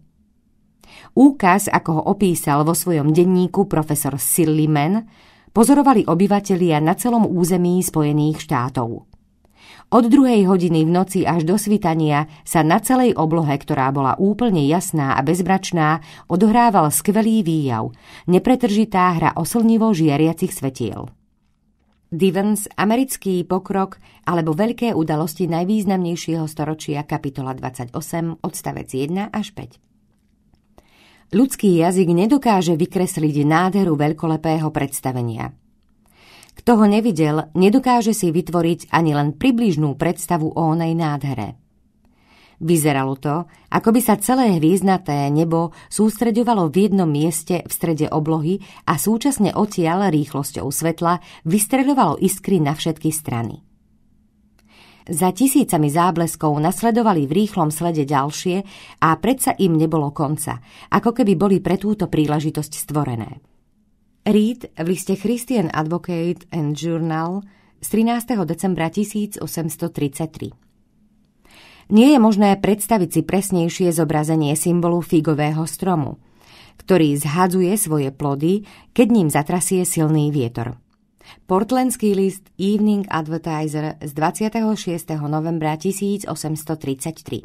Úkaz, ako ho opísal vo svojom denníku profesor Silliman, pozorovali obyvatelia na celom území Spojených štátov. Od druhej hodiny v noci až do svitania sa na celej oblohe, ktorá bola úplne jasná a bezbračná, odohrával skvelý výjav, nepretržitá hra oslnivo žiariacich svetiel. Divens, americký pokrok alebo veľké udalosti najvýznamnejšieho storočia kapitola 28 odstavec 1 až 5. Ľudský jazyk nedokáže vykresliť nádheru veľkolepého predstavenia. Kto ho nevidel, nedokáže si vytvoriť ani len približnú predstavu o onej nádhere. Vyzeralo to, ako by sa celé hviezdnaté nebo sústreďovalo v jednom mieste v strede oblohy a súčasne odtiaľ rýchlosťou svetla vystreľovalo iskry na všetky strany. Za tisícami zábleskov nasledovali v rýchlom slede ďalšie a predsa im nebolo konca, ako keby boli pre túto príležitosť stvorené. Reed v liste Christian Advocate and Journal z 13. decembra 1833 nie je možné predstaviť si presnejšie zobrazenie symbolu figového stromu, ktorý zhadzuje svoje plody, keď ním zatrasie silný vietor. Portlandský list Evening Advertiser z 26. novembra 1833.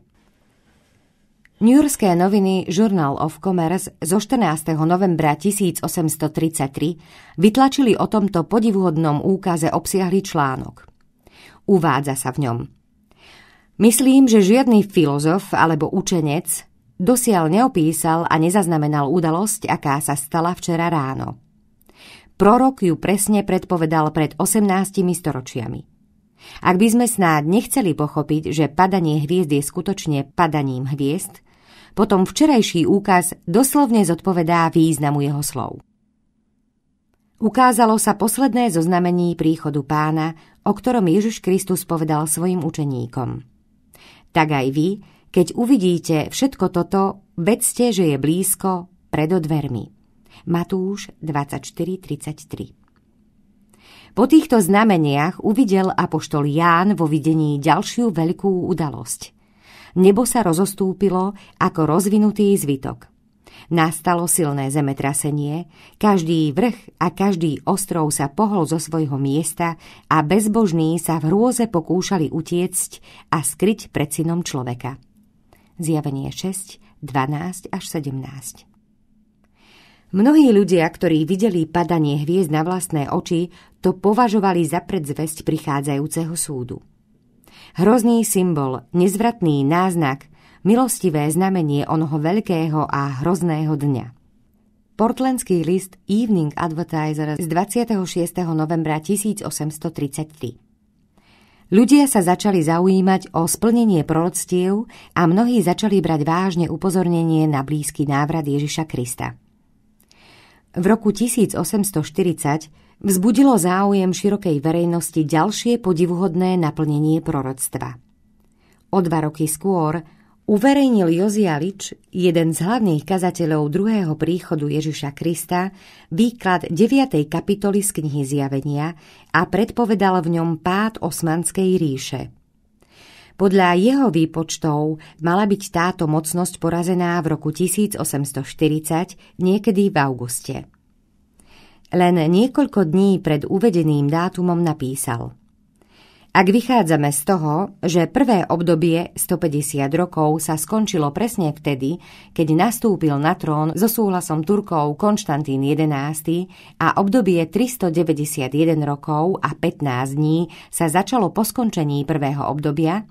New Yorkské noviny Journal of Commerce zo 14. novembra 1833 vytlačili o tomto podivuhodnom úkaze obsiahly článok. Uvádza sa v ňom – Myslím, že žiadny filozof alebo učenec dosiaľ neopísal a nezaznamenal udalosť, aká sa stala včera ráno. Prorok ju presne predpovedal pred 18 storočiami. Ak by sme snáď nechceli pochopiť, že padanie hviezd je skutočne padaním hviezd, potom včerajší úkaz doslovne zodpovedá významu jeho slov. Ukázalo sa posledné zoznamení príchodu pána, o ktorom Ježiš Kristus povedal svojim učeníkom tak aj vy, keď uvidíte všetko toto, vedzte, že je blízko pred odvermi. Matúš 24.33 Po týchto znameniach uvidel apoštol Ján vo videní ďalšiu veľkú udalosť. Nebo sa rozostúpilo ako rozvinutý zvitok. Nastalo silné zemetrasenie, každý vrch a každý ostrov sa pohol zo svojho miesta a bezbožní sa v hrôze pokúšali utiecť a skryť pred synom človeka. Zjavenie 6, 12 až 17 Mnohí ľudia, ktorí videli padanie hviezd na vlastné oči, to považovali za predzvesť prichádzajúceho súdu. Hrozný symbol, nezvratný náznak – milostivé znamenie onoho veľkého a hrozného dňa. Portlandský list Evening Advertiser z 26. novembra 1833. Ľudia sa začali zaujímať o splnenie proroctiev a mnohí začali brať vážne upozornenie na blízky návrat Ježiša Krista. V roku 1840 vzbudilo záujem širokej verejnosti ďalšie podivuhodné naplnenie proroctva. O dva roky skôr uverejnil Lič, jeden z hlavných kazateľov druhého príchodu Ježiša Krista, výklad 9. kapitoly z knihy Zjavenia a predpovedal v ňom pád Osmanskej ríše. Podľa jeho výpočtov mala byť táto mocnosť porazená v roku 1840 niekedy v auguste. Len niekoľko dní pred uvedeným dátumom napísal – ak vychádzame z toho, že prvé obdobie 150 rokov sa skončilo presne vtedy, keď nastúpil na trón so súhlasom Turkov Konštantín XI a obdobie 391 rokov a 15 dní sa začalo po skončení prvého obdobia,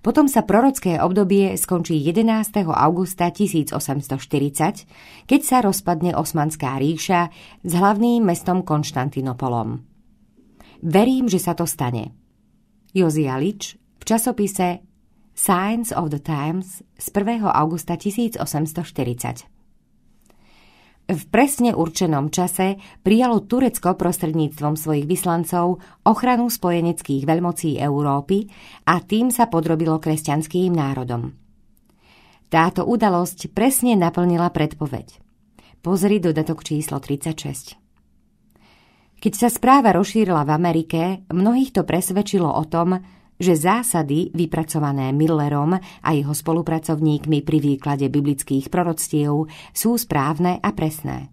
potom sa prorocké obdobie skončí 11. augusta 1840, keď sa rozpadne Osmanská ríša s hlavným mestom Konštantinopolom. Verím, že sa to stane – Jozialič v časopise Science of the Times z 1. augusta 1840. V presne určenom čase prijalo Turecko prostredníctvom svojich vyslancov ochranu spojeneckých veľmocí Európy a tým sa podrobilo kresťanským národom. Táto udalosť presne naplnila predpoveď. Pozri dodatok číslo 36. Keď sa správa rozšírila v Amerike, mnohých to presvedčilo o tom, že zásady vypracované Millerom a jeho spolupracovníkmi pri výklade biblických proroctiev sú správne a presné.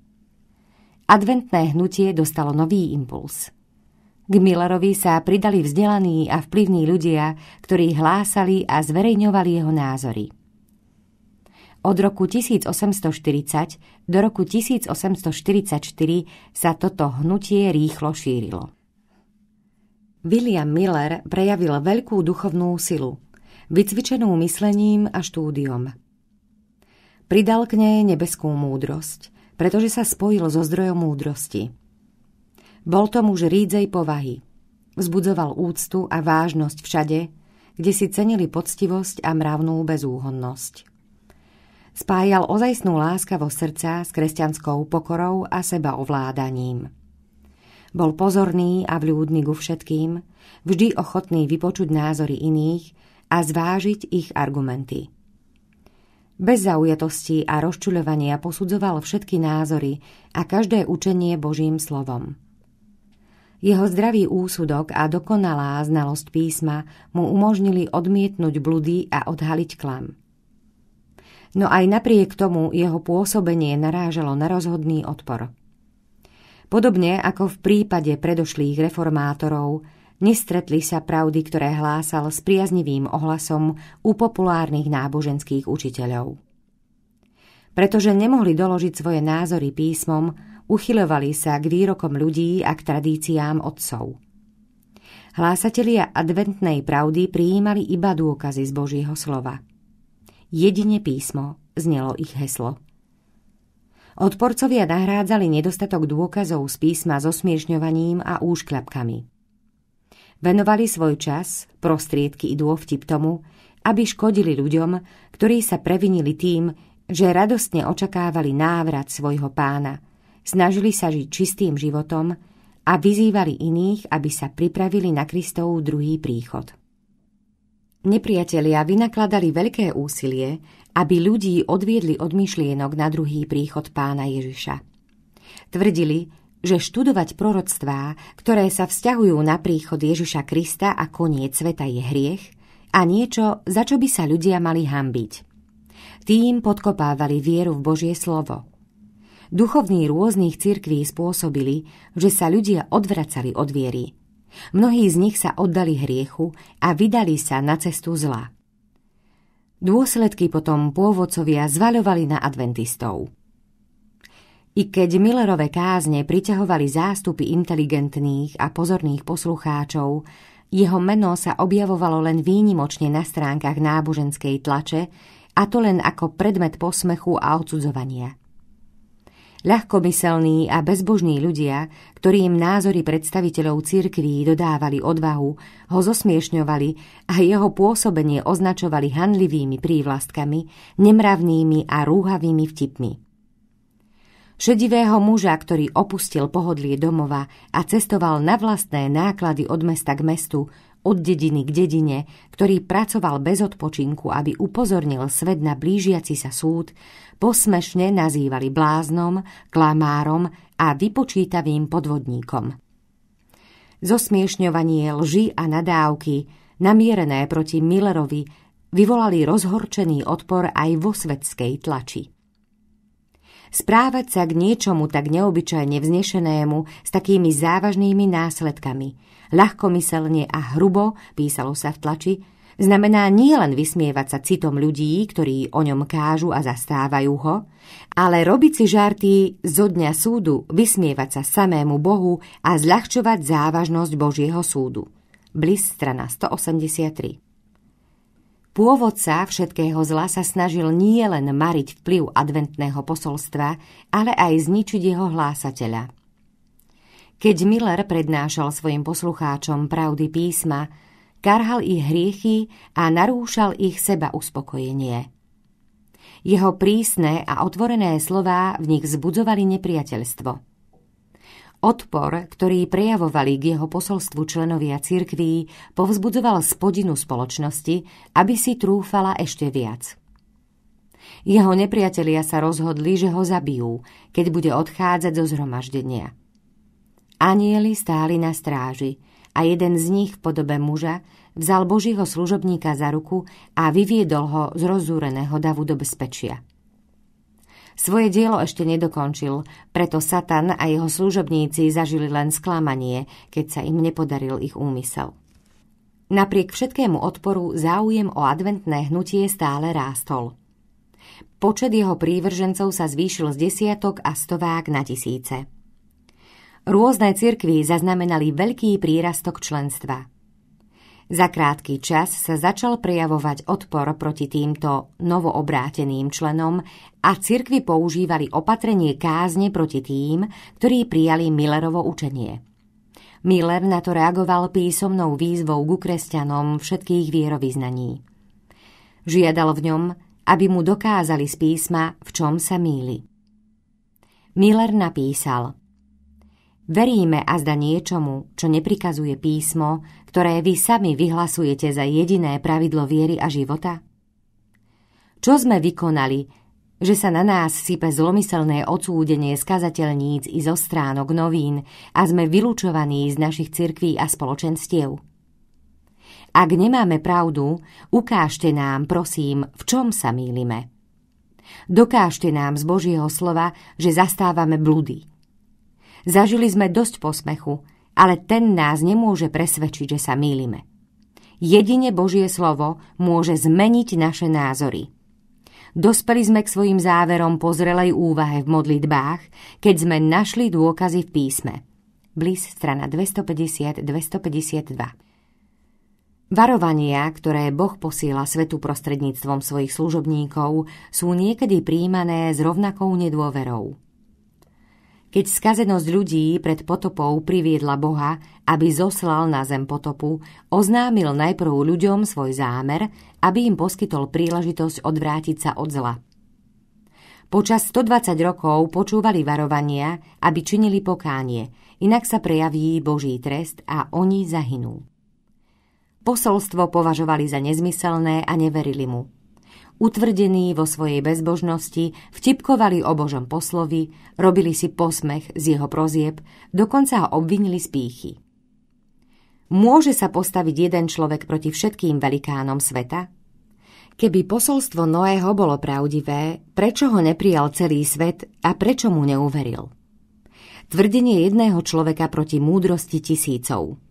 Adventné hnutie dostalo nový impuls. K Millerovi sa pridali vzdelaní a vplyvní ľudia, ktorí hlásali a zverejňovali jeho názory. Od roku 1840 do roku 1844 sa toto hnutie rýchlo šírilo. William Miller prejavil veľkú duchovnú silu, vycvičenú myslením a štúdiom. Pridal k nej nebeskú múdrosť, pretože sa spojil so zdrojom múdrosti. Bol to muž rídzej povahy. Vzbudzoval úctu a vážnosť všade, kde si cenili poctivosť a mravnú bezúhonnosť spájal ozajstnú láskavo srdca s kresťanskou pokorou a seba ovládaním. Bol pozorný a vľúdny ku všetkým, vždy ochotný vypočuť názory iných a zvážiť ich argumenty. Bez zaujatosti a rozčuľovania posudzoval všetky názory a každé učenie Božím slovom. Jeho zdravý úsudok a dokonalá znalosť písma mu umožnili odmietnúť bludy a odhaliť klam – no aj napriek tomu jeho pôsobenie narážalo na rozhodný odpor. Podobne ako v prípade predošlých reformátorov, nestretli sa pravdy, ktoré hlásal s priaznivým ohlasom u populárnych náboženských učiteľov. Pretože nemohli doložiť svoje názory písmom, uchyľovali sa k výrokom ľudí a k tradíciám otcov. Hlásatelia adventnej pravdy prijímali iba dôkazy z Božieho slova – jedine písmo, znelo ich heslo. Odporcovia nahrádzali nedostatok dôkazov z písma s osmiešňovaním a úškľapkami. Venovali svoj čas, prostriedky i dôvtip tomu, aby škodili ľuďom, ktorí sa previnili tým, že radostne očakávali návrat svojho pána, snažili sa žiť čistým životom a vyzývali iných, aby sa pripravili na Kristovú druhý príchod. Nepriatelia vynakladali veľké úsilie, aby ľudí odviedli od myšlienok na druhý príchod pána Ježiša. Tvrdili, že študovať proroctvá, ktoré sa vzťahujú na príchod Ježiša Krista a koniec sveta je hriech a niečo, za čo by sa ľudia mali hambiť. Tým podkopávali vieru v Božie slovo. Duchovní rôznych cirkví spôsobili, že sa ľudia odvracali od viery – Mnohí z nich sa oddali hriechu a vydali sa na cestu zla. Dôsledky potom pôvodcovia zvaľovali na adventistov. I keď Millerove kázne priťahovali zástupy inteligentných a pozorných poslucháčov, jeho meno sa objavovalo len výnimočne na stránkach náboženskej tlače, a to len ako predmet posmechu a odsudzovania. Ľahkomyselní a bezbožní ľudia, ktorým názory predstaviteľov cirkví dodávali odvahu, ho zosmiešňovali a jeho pôsobenie označovali handlivými prívlastkami, nemravnými a rúhavými vtipmi. Šedivého muža, ktorý opustil pohodlie domova a cestoval na vlastné náklady od mesta k mestu, od dediny k dedine, ktorý pracoval bez odpočinku, aby upozornil svet na blížiaci sa súd, posmešne nazývali bláznom, klamárom a vypočítavým podvodníkom. Zosmiešňovanie lži a nadávky, namierené proti Millerovi, vyvolali rozhorčený odpor aj vo svetskej tlači. Správať sa k niečomu tak neobyčajne vznešenému s takými závažnými následkami – ľahkomyselne a hrubo, písalo sa v tlači, znamená nielen vysmievať sa citom ľudí, ktorí o ňom kážu a zastávajú ho, ale robiť si žarty zo dňa súdu, vysmievať sa samému Bohu a zľahčovať závažnosť Božieho súdu. Blis strana 183. Pôvodca všetkého zla sa snažil nie mariť vplyv adventného posolstva, ale aj zničiť jeho hlásateľa – keď Miller prednášal svojim poslucháčom pravdy písma, karhal ich hriechy a narúšal ich seba uspokojenie. Jeho prísne a otvorené slová v nich zbudzovali nepriateľstvo. Odpor, ktorý prejavovali k jeho posolstvu členovia cirkví, povzbudzoval spodinu spoločnosti, aby si trúfala ešte viac. Jeho nepriatelia sa rozhodli, že ho zabijú, keď bude odchádzať zo zhromaždenia – Anieli stáli na stráži a jeden z nich v podobe muža vzal Božího služobníka za ruku a vyviedol ho z rozúreného davu do bezpečia. Svoje dielo ešte nedokončil, preto Satan a jeho služobníci zažili len sklamanie, keď sa im nepodaril ich úmysel. Napriek všetkému odporu záujem o adventné hnutie stále rástol. Počet jeho prívržencov sa zvýšil z desiatok a stovák na tisíce. Rôzne cirkvy zaznamenali veľký prírastok členstva. Za krátky čas sa začal prejavovať odpor proti týmto novoobráteným členom a cirkvy používali opatrenie kázne proti tým, ktorí prijali Millerovo učenie. Miller na to reagoval písomnou výzvou ku kresťanom všetkých vierovýznaní. Žiadal v ňom, aby mu dokázali z písma, v čom sa míli. Miller napísal – Veríme azda niečomu, čo neprikazuje písmo, ktoré vy sami vyhlasujete za jediné pravidlo viery a života? Čo sme vykonali, že sa na nás sype zlomyselné odsúdenie skazateľníc i zo stránok novín a sme vylúčovaní z našich cirkví a spoločenstiev? Ak nemáme pravdu, ukážte nám, prosím, v čom sa mýlime. Dokážte nám z Božieho slova, že zastávame blúdy Zažili sme dosť posmechu, ale ten nás nemôže presvedčiť, že sa mýlime. Jedine Božie slovo môže zmeniť naše názory. Dospeli sme k svojim záverom po zrelej úvahe v modlitbách, keď sme našli dôkazy v písme. Blíz strana 250-252. Varovania, ktoré Boh posiela svetu prostredníctvom svojich služobníkov, sú niekedy príjmané s rovnakou nedôverou. Keď skazenosť ľudí pred potopou priviedla Boha, aby zoslal na zem potopu, oznámil najprv ľuďom svoj zámer, aby im poskytol príležitosť odvrátiť sa od zla. Počas 120 rokov počúvali varovania, aby činili pokánie, inak sa prejaví Boží trest a oni zahynú. Posolstvo považovali za nezmyselné a neverili mu – utvrdení vo svojej bezbožnosti, vtipkovali o Božom poslovi, robili si posmech z jeho prozieb, dokonca ho obvinili z pýchy. Môže sa postaviť jeden človek proti všetkým velikánom sveta? Keby posolstvo Noého bolo pravdivé, prečo ho neprijal celý svet a prečo mu neuveril? Tvrdenie jedného človeka proti múdrosti tisícov.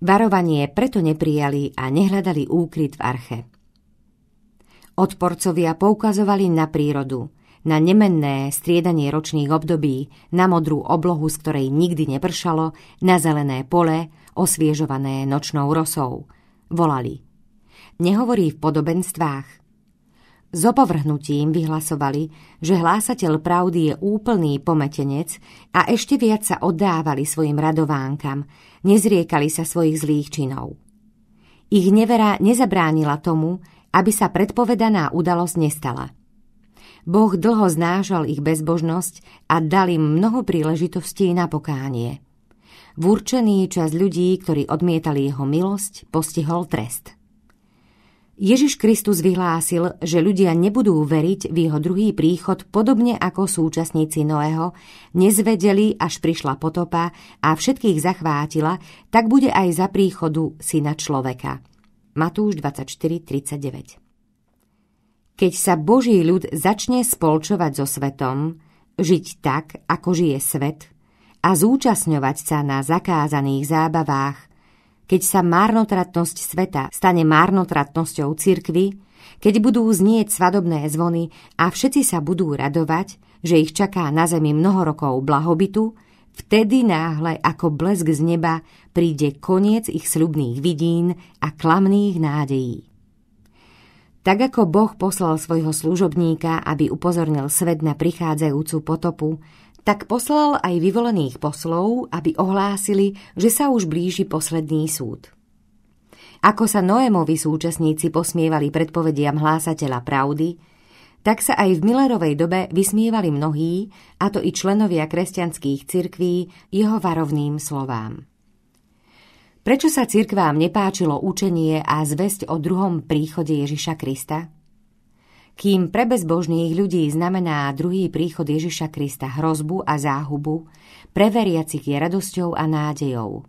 Varovanie preto neprijali a nehľadali úkryt v arche. Odporcovia poukazovali na prírodu, na nemenné striedanie ročných období, na modrú oblohu, z ktorej nikdy nepršalo, na zelené pole, osviežované nočnou rosou. Volali. Nehovorí v podobenstvách. S opovrhnutím vyhlasovali, že hlásateľ pravdy je úplný pometenec a ešte viac sa oddávali svojim radovánkam, nezriekali sa svojich zlých činov. Ich nevera nezabránila tomu, aby sa predpovedaná udalosť nestala. Boh dlho znášal ich bezbožnosť a dal im mnoho príležitostí na pokánie. V určený čas ľudí, ktorí odmietali jeho milosť, postihol trest. Ježiš Kristus vyhlásil, že ľudia nebudú veriť v jeho druhý príchod podobne ako súčasníci Noého, nezvedeli, až prišla potopa a všetkých zachvátila, tak bude aj za príchodu syna človeka. Matúš 24.39 Keď sa Boží ľud začne spolčovať so svetom, žiť tak, ako žije svet a zúčastňovať sa na zakázaných zábavách, keď sa márnotratnosť sveta stane márnotratnosťou cirkvy, keď budú znieť svadobné zvony a všetci sa budú radovať, že ich čaká na zemi mnoho rokov blahobytu, Vtedy náhle, ako blesk z neba, príde koniec ich sľubných vidín a klamných nádejí. Tak ako Boh poslal svojho služobníka, aby upozornil svet na prichádzajúcu potopu, tak poslal aj vyvolených poslov, aby ohlásili, že sa už blíži posledný súd. Ako sa Noémovi súčasníci posmievali predpovediam hlásateľa pravdy, tak sa aj v Millerovej dobe vysmievali mnohí, a to i členovia kresťanských cirkví, jeho varovným slovám. Prečo sa cirkvám nepáčilo učenie a zväzť o druhom príchode Ježiša Krista? Kým pre bezbožných ľudí znamená druhý príchod Ježiša Krista hrozbu a záhubu, pre veriacich je radosťou a nádejou.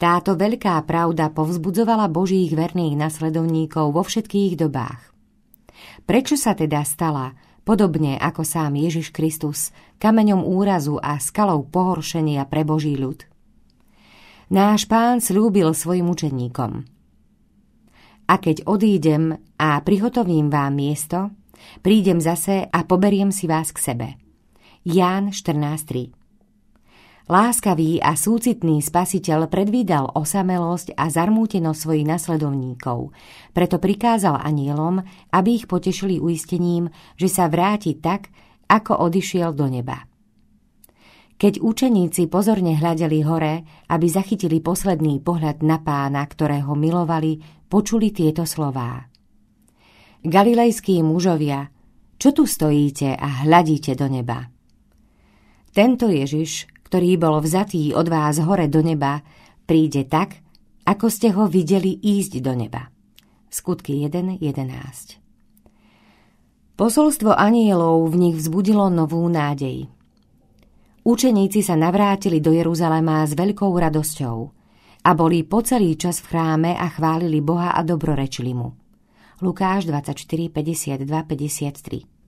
Táto veľká pravda povzbudzovala Božích verných nasledovníkov vo všetkých dobách. Prečo sa teda stala, podobne ako sám Ježiš Kristus, kameňom úrazu a skalou pohoršenia pre Boží ľud? Náš pán slúbil svojim učeníkom. A keď odídem a prihotovím vám miesto, prídem zase a poberiem si vás k sebe. Ján 14.3 Láskavý a súcitný spasiteľ predvídal osamelosť a zarmútenosť svojich nasledovníkov, preto prikázal anielom, aby ich potešili uistením, že sa vráti tak, ako odišiel do neba. Keď učeníci pozorne hľadeli hore, aby zachytili posledný pohľad na pána, ktorého milovali, počuli tieto slová. Galilejskí mužovia, čo tu stojíte a hľadíte do neba? Tento Ježiš, ktorý bol vzatý od vás hore do neba, príde tak, ako ste ho videli ísť do neba. Skutky 1.11 Posolstvo anielov v nich vzbudilo novú nádej. Učeníci sa navrátili do Jeruzalema s veľkou radosťou a boli po celý čas v chráme a chválili Boha a dobrorečili mu. Lukáš 24, 52, 53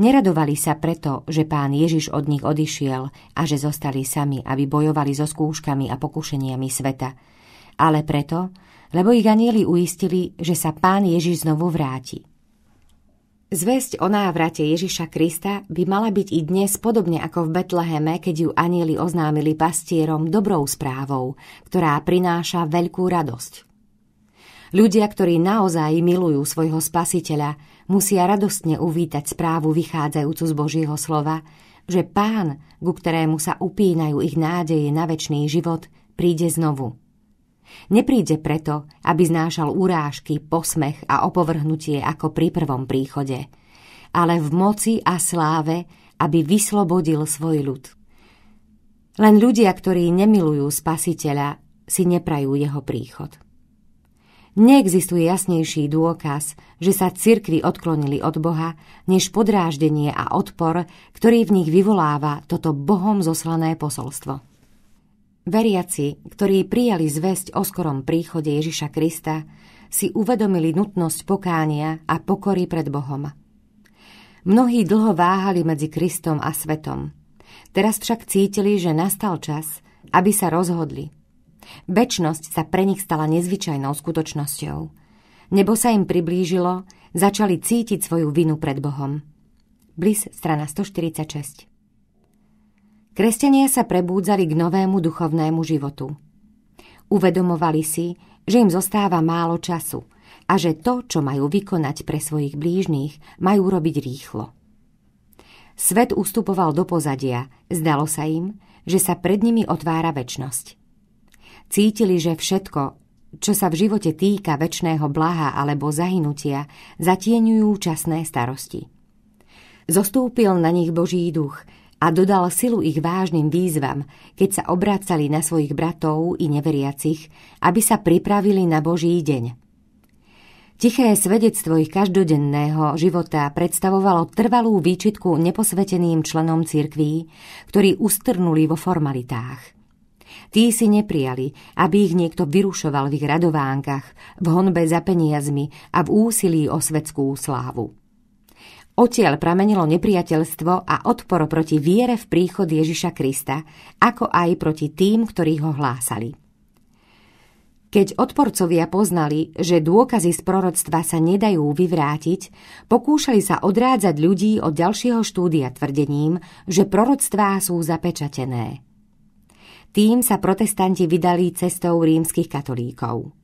Neradovali sa preto, že pán Ježiš od nich odišiel a že zostali sami, aby bojovali so skúškami a pokušeniami sveta, ale preto, lebo ich anieli uistili, že sa pán Ježiš znovu vráti. Zväzť o návrate Ježiša Krista by mala byť i dnes podobne ako v Betleheme, keď ju anieli oznámili pastierom dobrou správou, ktorá prináša veľkú radosť. Ľudia, ktorí naozaj milujú svojho spasiteľa, musia radostne uvítať správu vychádzajúcu z Božieho slova, že pán, ku ktorému sa upínajú ich nádeje na väčší život, príde znovu. Nepríde preto, aby znášal urážky, posmech a opovrhnutie ako pri prvom príchode, ale v moci a sláve, aby vyslobodil svoj ľud. Len ľudia, ktorí nemilujú spasiteľa, si neprajú jeho príchod. Neexistuje jasnejší dôkaz, že sa cirkvi odklonili od Boha, než podráždenie a odpor, ktorý v nich vyvoláva toto Bohom zoslané posolstvo. Veriaci, ktorí prijali zväzť o skorom príchode Ježiša Krista, si uvedomili nutnosť pokánia a pokory pred Bohom. Mnohí dlho váhali medzi Kristom a svetom. Teraz však cítili, že nastal čas, aby sa rozhodli – Večnosť sa pre nich stala nezvyčajnou skutočnosťou. Nebo sa im priblížilo, začali cítiť svoju vinu pred Bohom. Blis, strana 146. Kresťania sa prebúdzali k novému duchovnému životu. Uvedomovali si, že im zostáva málo času a že to, čo majú vykonať pre svojich blížnych, majú robiť rýchlo. Svet ustupoval do pozadia, zdalo sa im, že sa pred nimi otvára väčnosť. Cítili, že všetko, čo sa v živote týka väčšného blaha alebo zahynutia, zatieňujú časné starosti. Zostúpil na nich Boží duch a dodal silu ich vážnym výzvam, keď sa obracali na svojich bratov i neveriacich, aby sa pripravili na Boží deň. Tiché svedectvo ich každodenného života predstavovalo trvalú výčitku neposveteným členom cirkví, ktorí ustrnuli vo formalitách. Tí si neprijali, aby ich niekto vyrušoval v ich radovánkach, v honbe za peniazmi a v úsilí o svetskú slávu. Odtiaľ pramenilo nepriateľstvo a odpor proti viere v príchod Ježiša Krista, ako aj proti tým, ktorí ho hlásali. Keď odporcovia poznali, že dôkazy z proroctva sa nedajú vyvrátiť, pokúšali sa odrádzať ľudí od ďalšieho štúdia tvrdením, že proroctvá sú zapečatené. Tým sa protestanti vydali cestou rímskych katolíkov.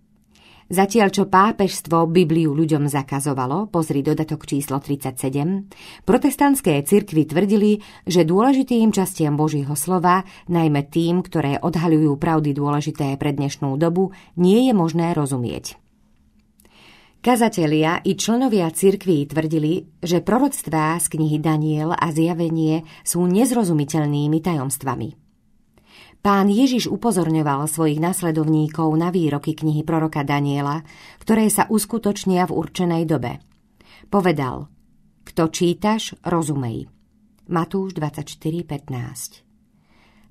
Zatiaľ čo pápežstvo Bibliu ľuďom zakazovalo, pozri dodatok číslo 37, protestantské cirkvy tvrdili, že dôležitým častiam Božího slova, najmä tým, ktoré odhaľujú pravdy dôležité pre dnešnú dobu, nie je možné rozumieť. Kazatelia i členovia cirkví tvrdili, že proroctvá z knihy Daniel a zjavenie sú nezrozumiteľnými tajomstvami. Pán Ježiš upozorňoval svojich nasledovníkov na výroky knihy proroka Daniela, ktoré sa uskutočnia v určenej dobe. Povedal, kto čítaš, rozumej. Matúš 24.15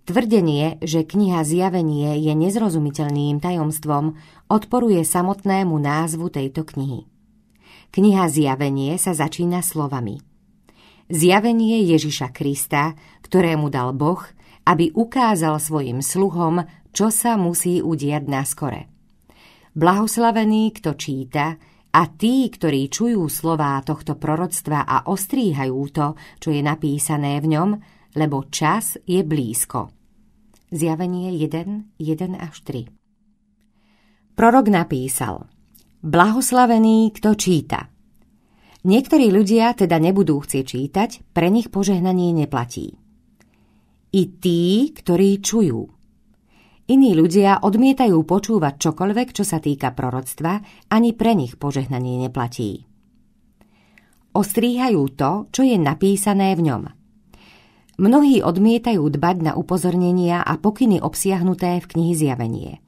Tvrdenie, že kniha Zjavenie je nezrozumiteľným tajomstvom, odporuje samotnému názvu tejto knihy. Kniha Zjavenie sa začína slovami Zjavenie Ježiša Krista, ktorému dal Boh – aby ukázal svojim sluhom, čo sa musí udiať na skore. Blahoslavený, kto číta, a tí, ktorí čujú slová tohto proroctva a ostríhajú to, čo je napísané v ňom, lebo čas je blízko. Zjavenie 1, 1 až 3 Prorok napísal Blahoslavený, kto číta. Niektorí ľudia teda nebudú chcieť čítať, pre nich požehnanie neplatí i tí, ktorí čujú. Iní ľudia odmietajú počúvať čokoľvek, čo sa týka proroctva, ani pre nich požehnanie neplatí. Ostríhajú to, čo je napísané v ňom. Mnohí odmietajú dbať na upozornenia a pokyny obsiahnuté v knihy Zjavenie.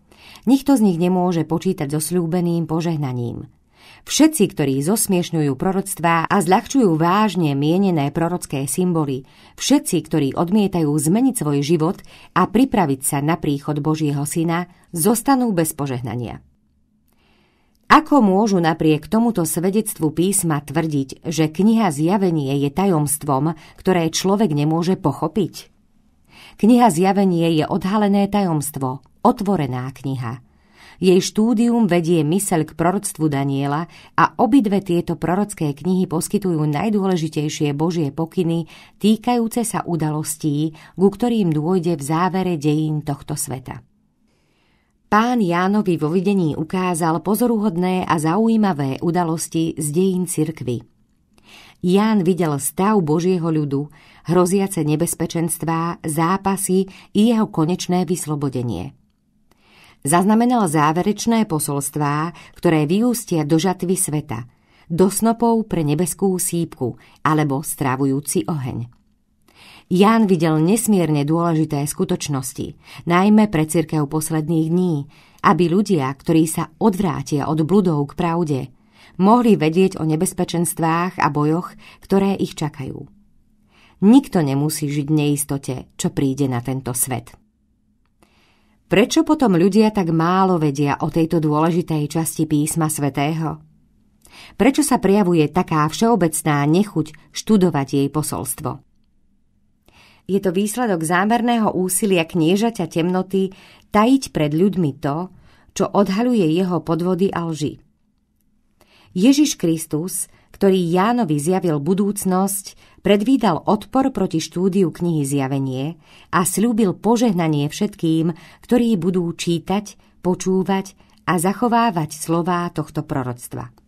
Nikto z nich nemôže počítať so slúbeným požehnaním – Všetci, ktorí zosmiešňujú proroctvá a zľahčujú vážne mienené prorocké symboly, všetci, ktorí odmietajú zmeniť svoj život a pripraviť sa na príchod Božieho Syna, zostanú bez požehnania. Ako môžu napriek tomuto svedectvu písma tvrdiť, že kniha Zjavenie je tajomstvom, ktoré človek nemôže pochopiť? Kniha Zjavenie je odhalené tajomstvo, otvorená kniha – jej štúdium vedie mysel k proroctvu Daniela a obidve tieto prorocké knihy poskytujú najdôležitejšie Božie pokyny týkajúce sa udalostí, ku ktorým dôjde v závere dejín tohto sveta. Pán Jánovi vo videní ukázal pozoruhodné a zaujímavé udalosti z dejín cirkvy. Ján videl stav Božieho ľudu, hroziace nebezpečenstvá, zápasy i jeho konečné vyslobodenie – zaznamenal záverečné posolstvá, ktoré vyústia do žatvy sveta, do snopov pre nebeskú sípku alebo strávujúci oheň. Ján videl nesmierne dôležité skutočnosti, najmä pre cirkev posledných dní, aby ľudia, ktorí sa odvrátia od bludov k pravde, mohli vedieť o nebezpečenstvách a bojoch, ktoré ich čakajú. Nikto nemusí žiť v neistote, čo príde na tento svet. Prečo potom ľudia tak málo vedia o tejto dôležitej časti písma svätého? Prečo sa prijavuje taká všeobecná nechuť študovať jej posolstvo? Je to výsledok zámerného úsilia kniežaťa temnoty tajiť pred ľuďmi to, čo odhaluje jeho podvody a lži. Ježiš Kristus, ktorý Jánovi zjavil budúcnosť, predvídal odpor proti štúdiu knihy Zjavenie a slúbil požehnanie všetkým, ktorí budú čítať, počúvať a zachovávať slová tohto proroctva.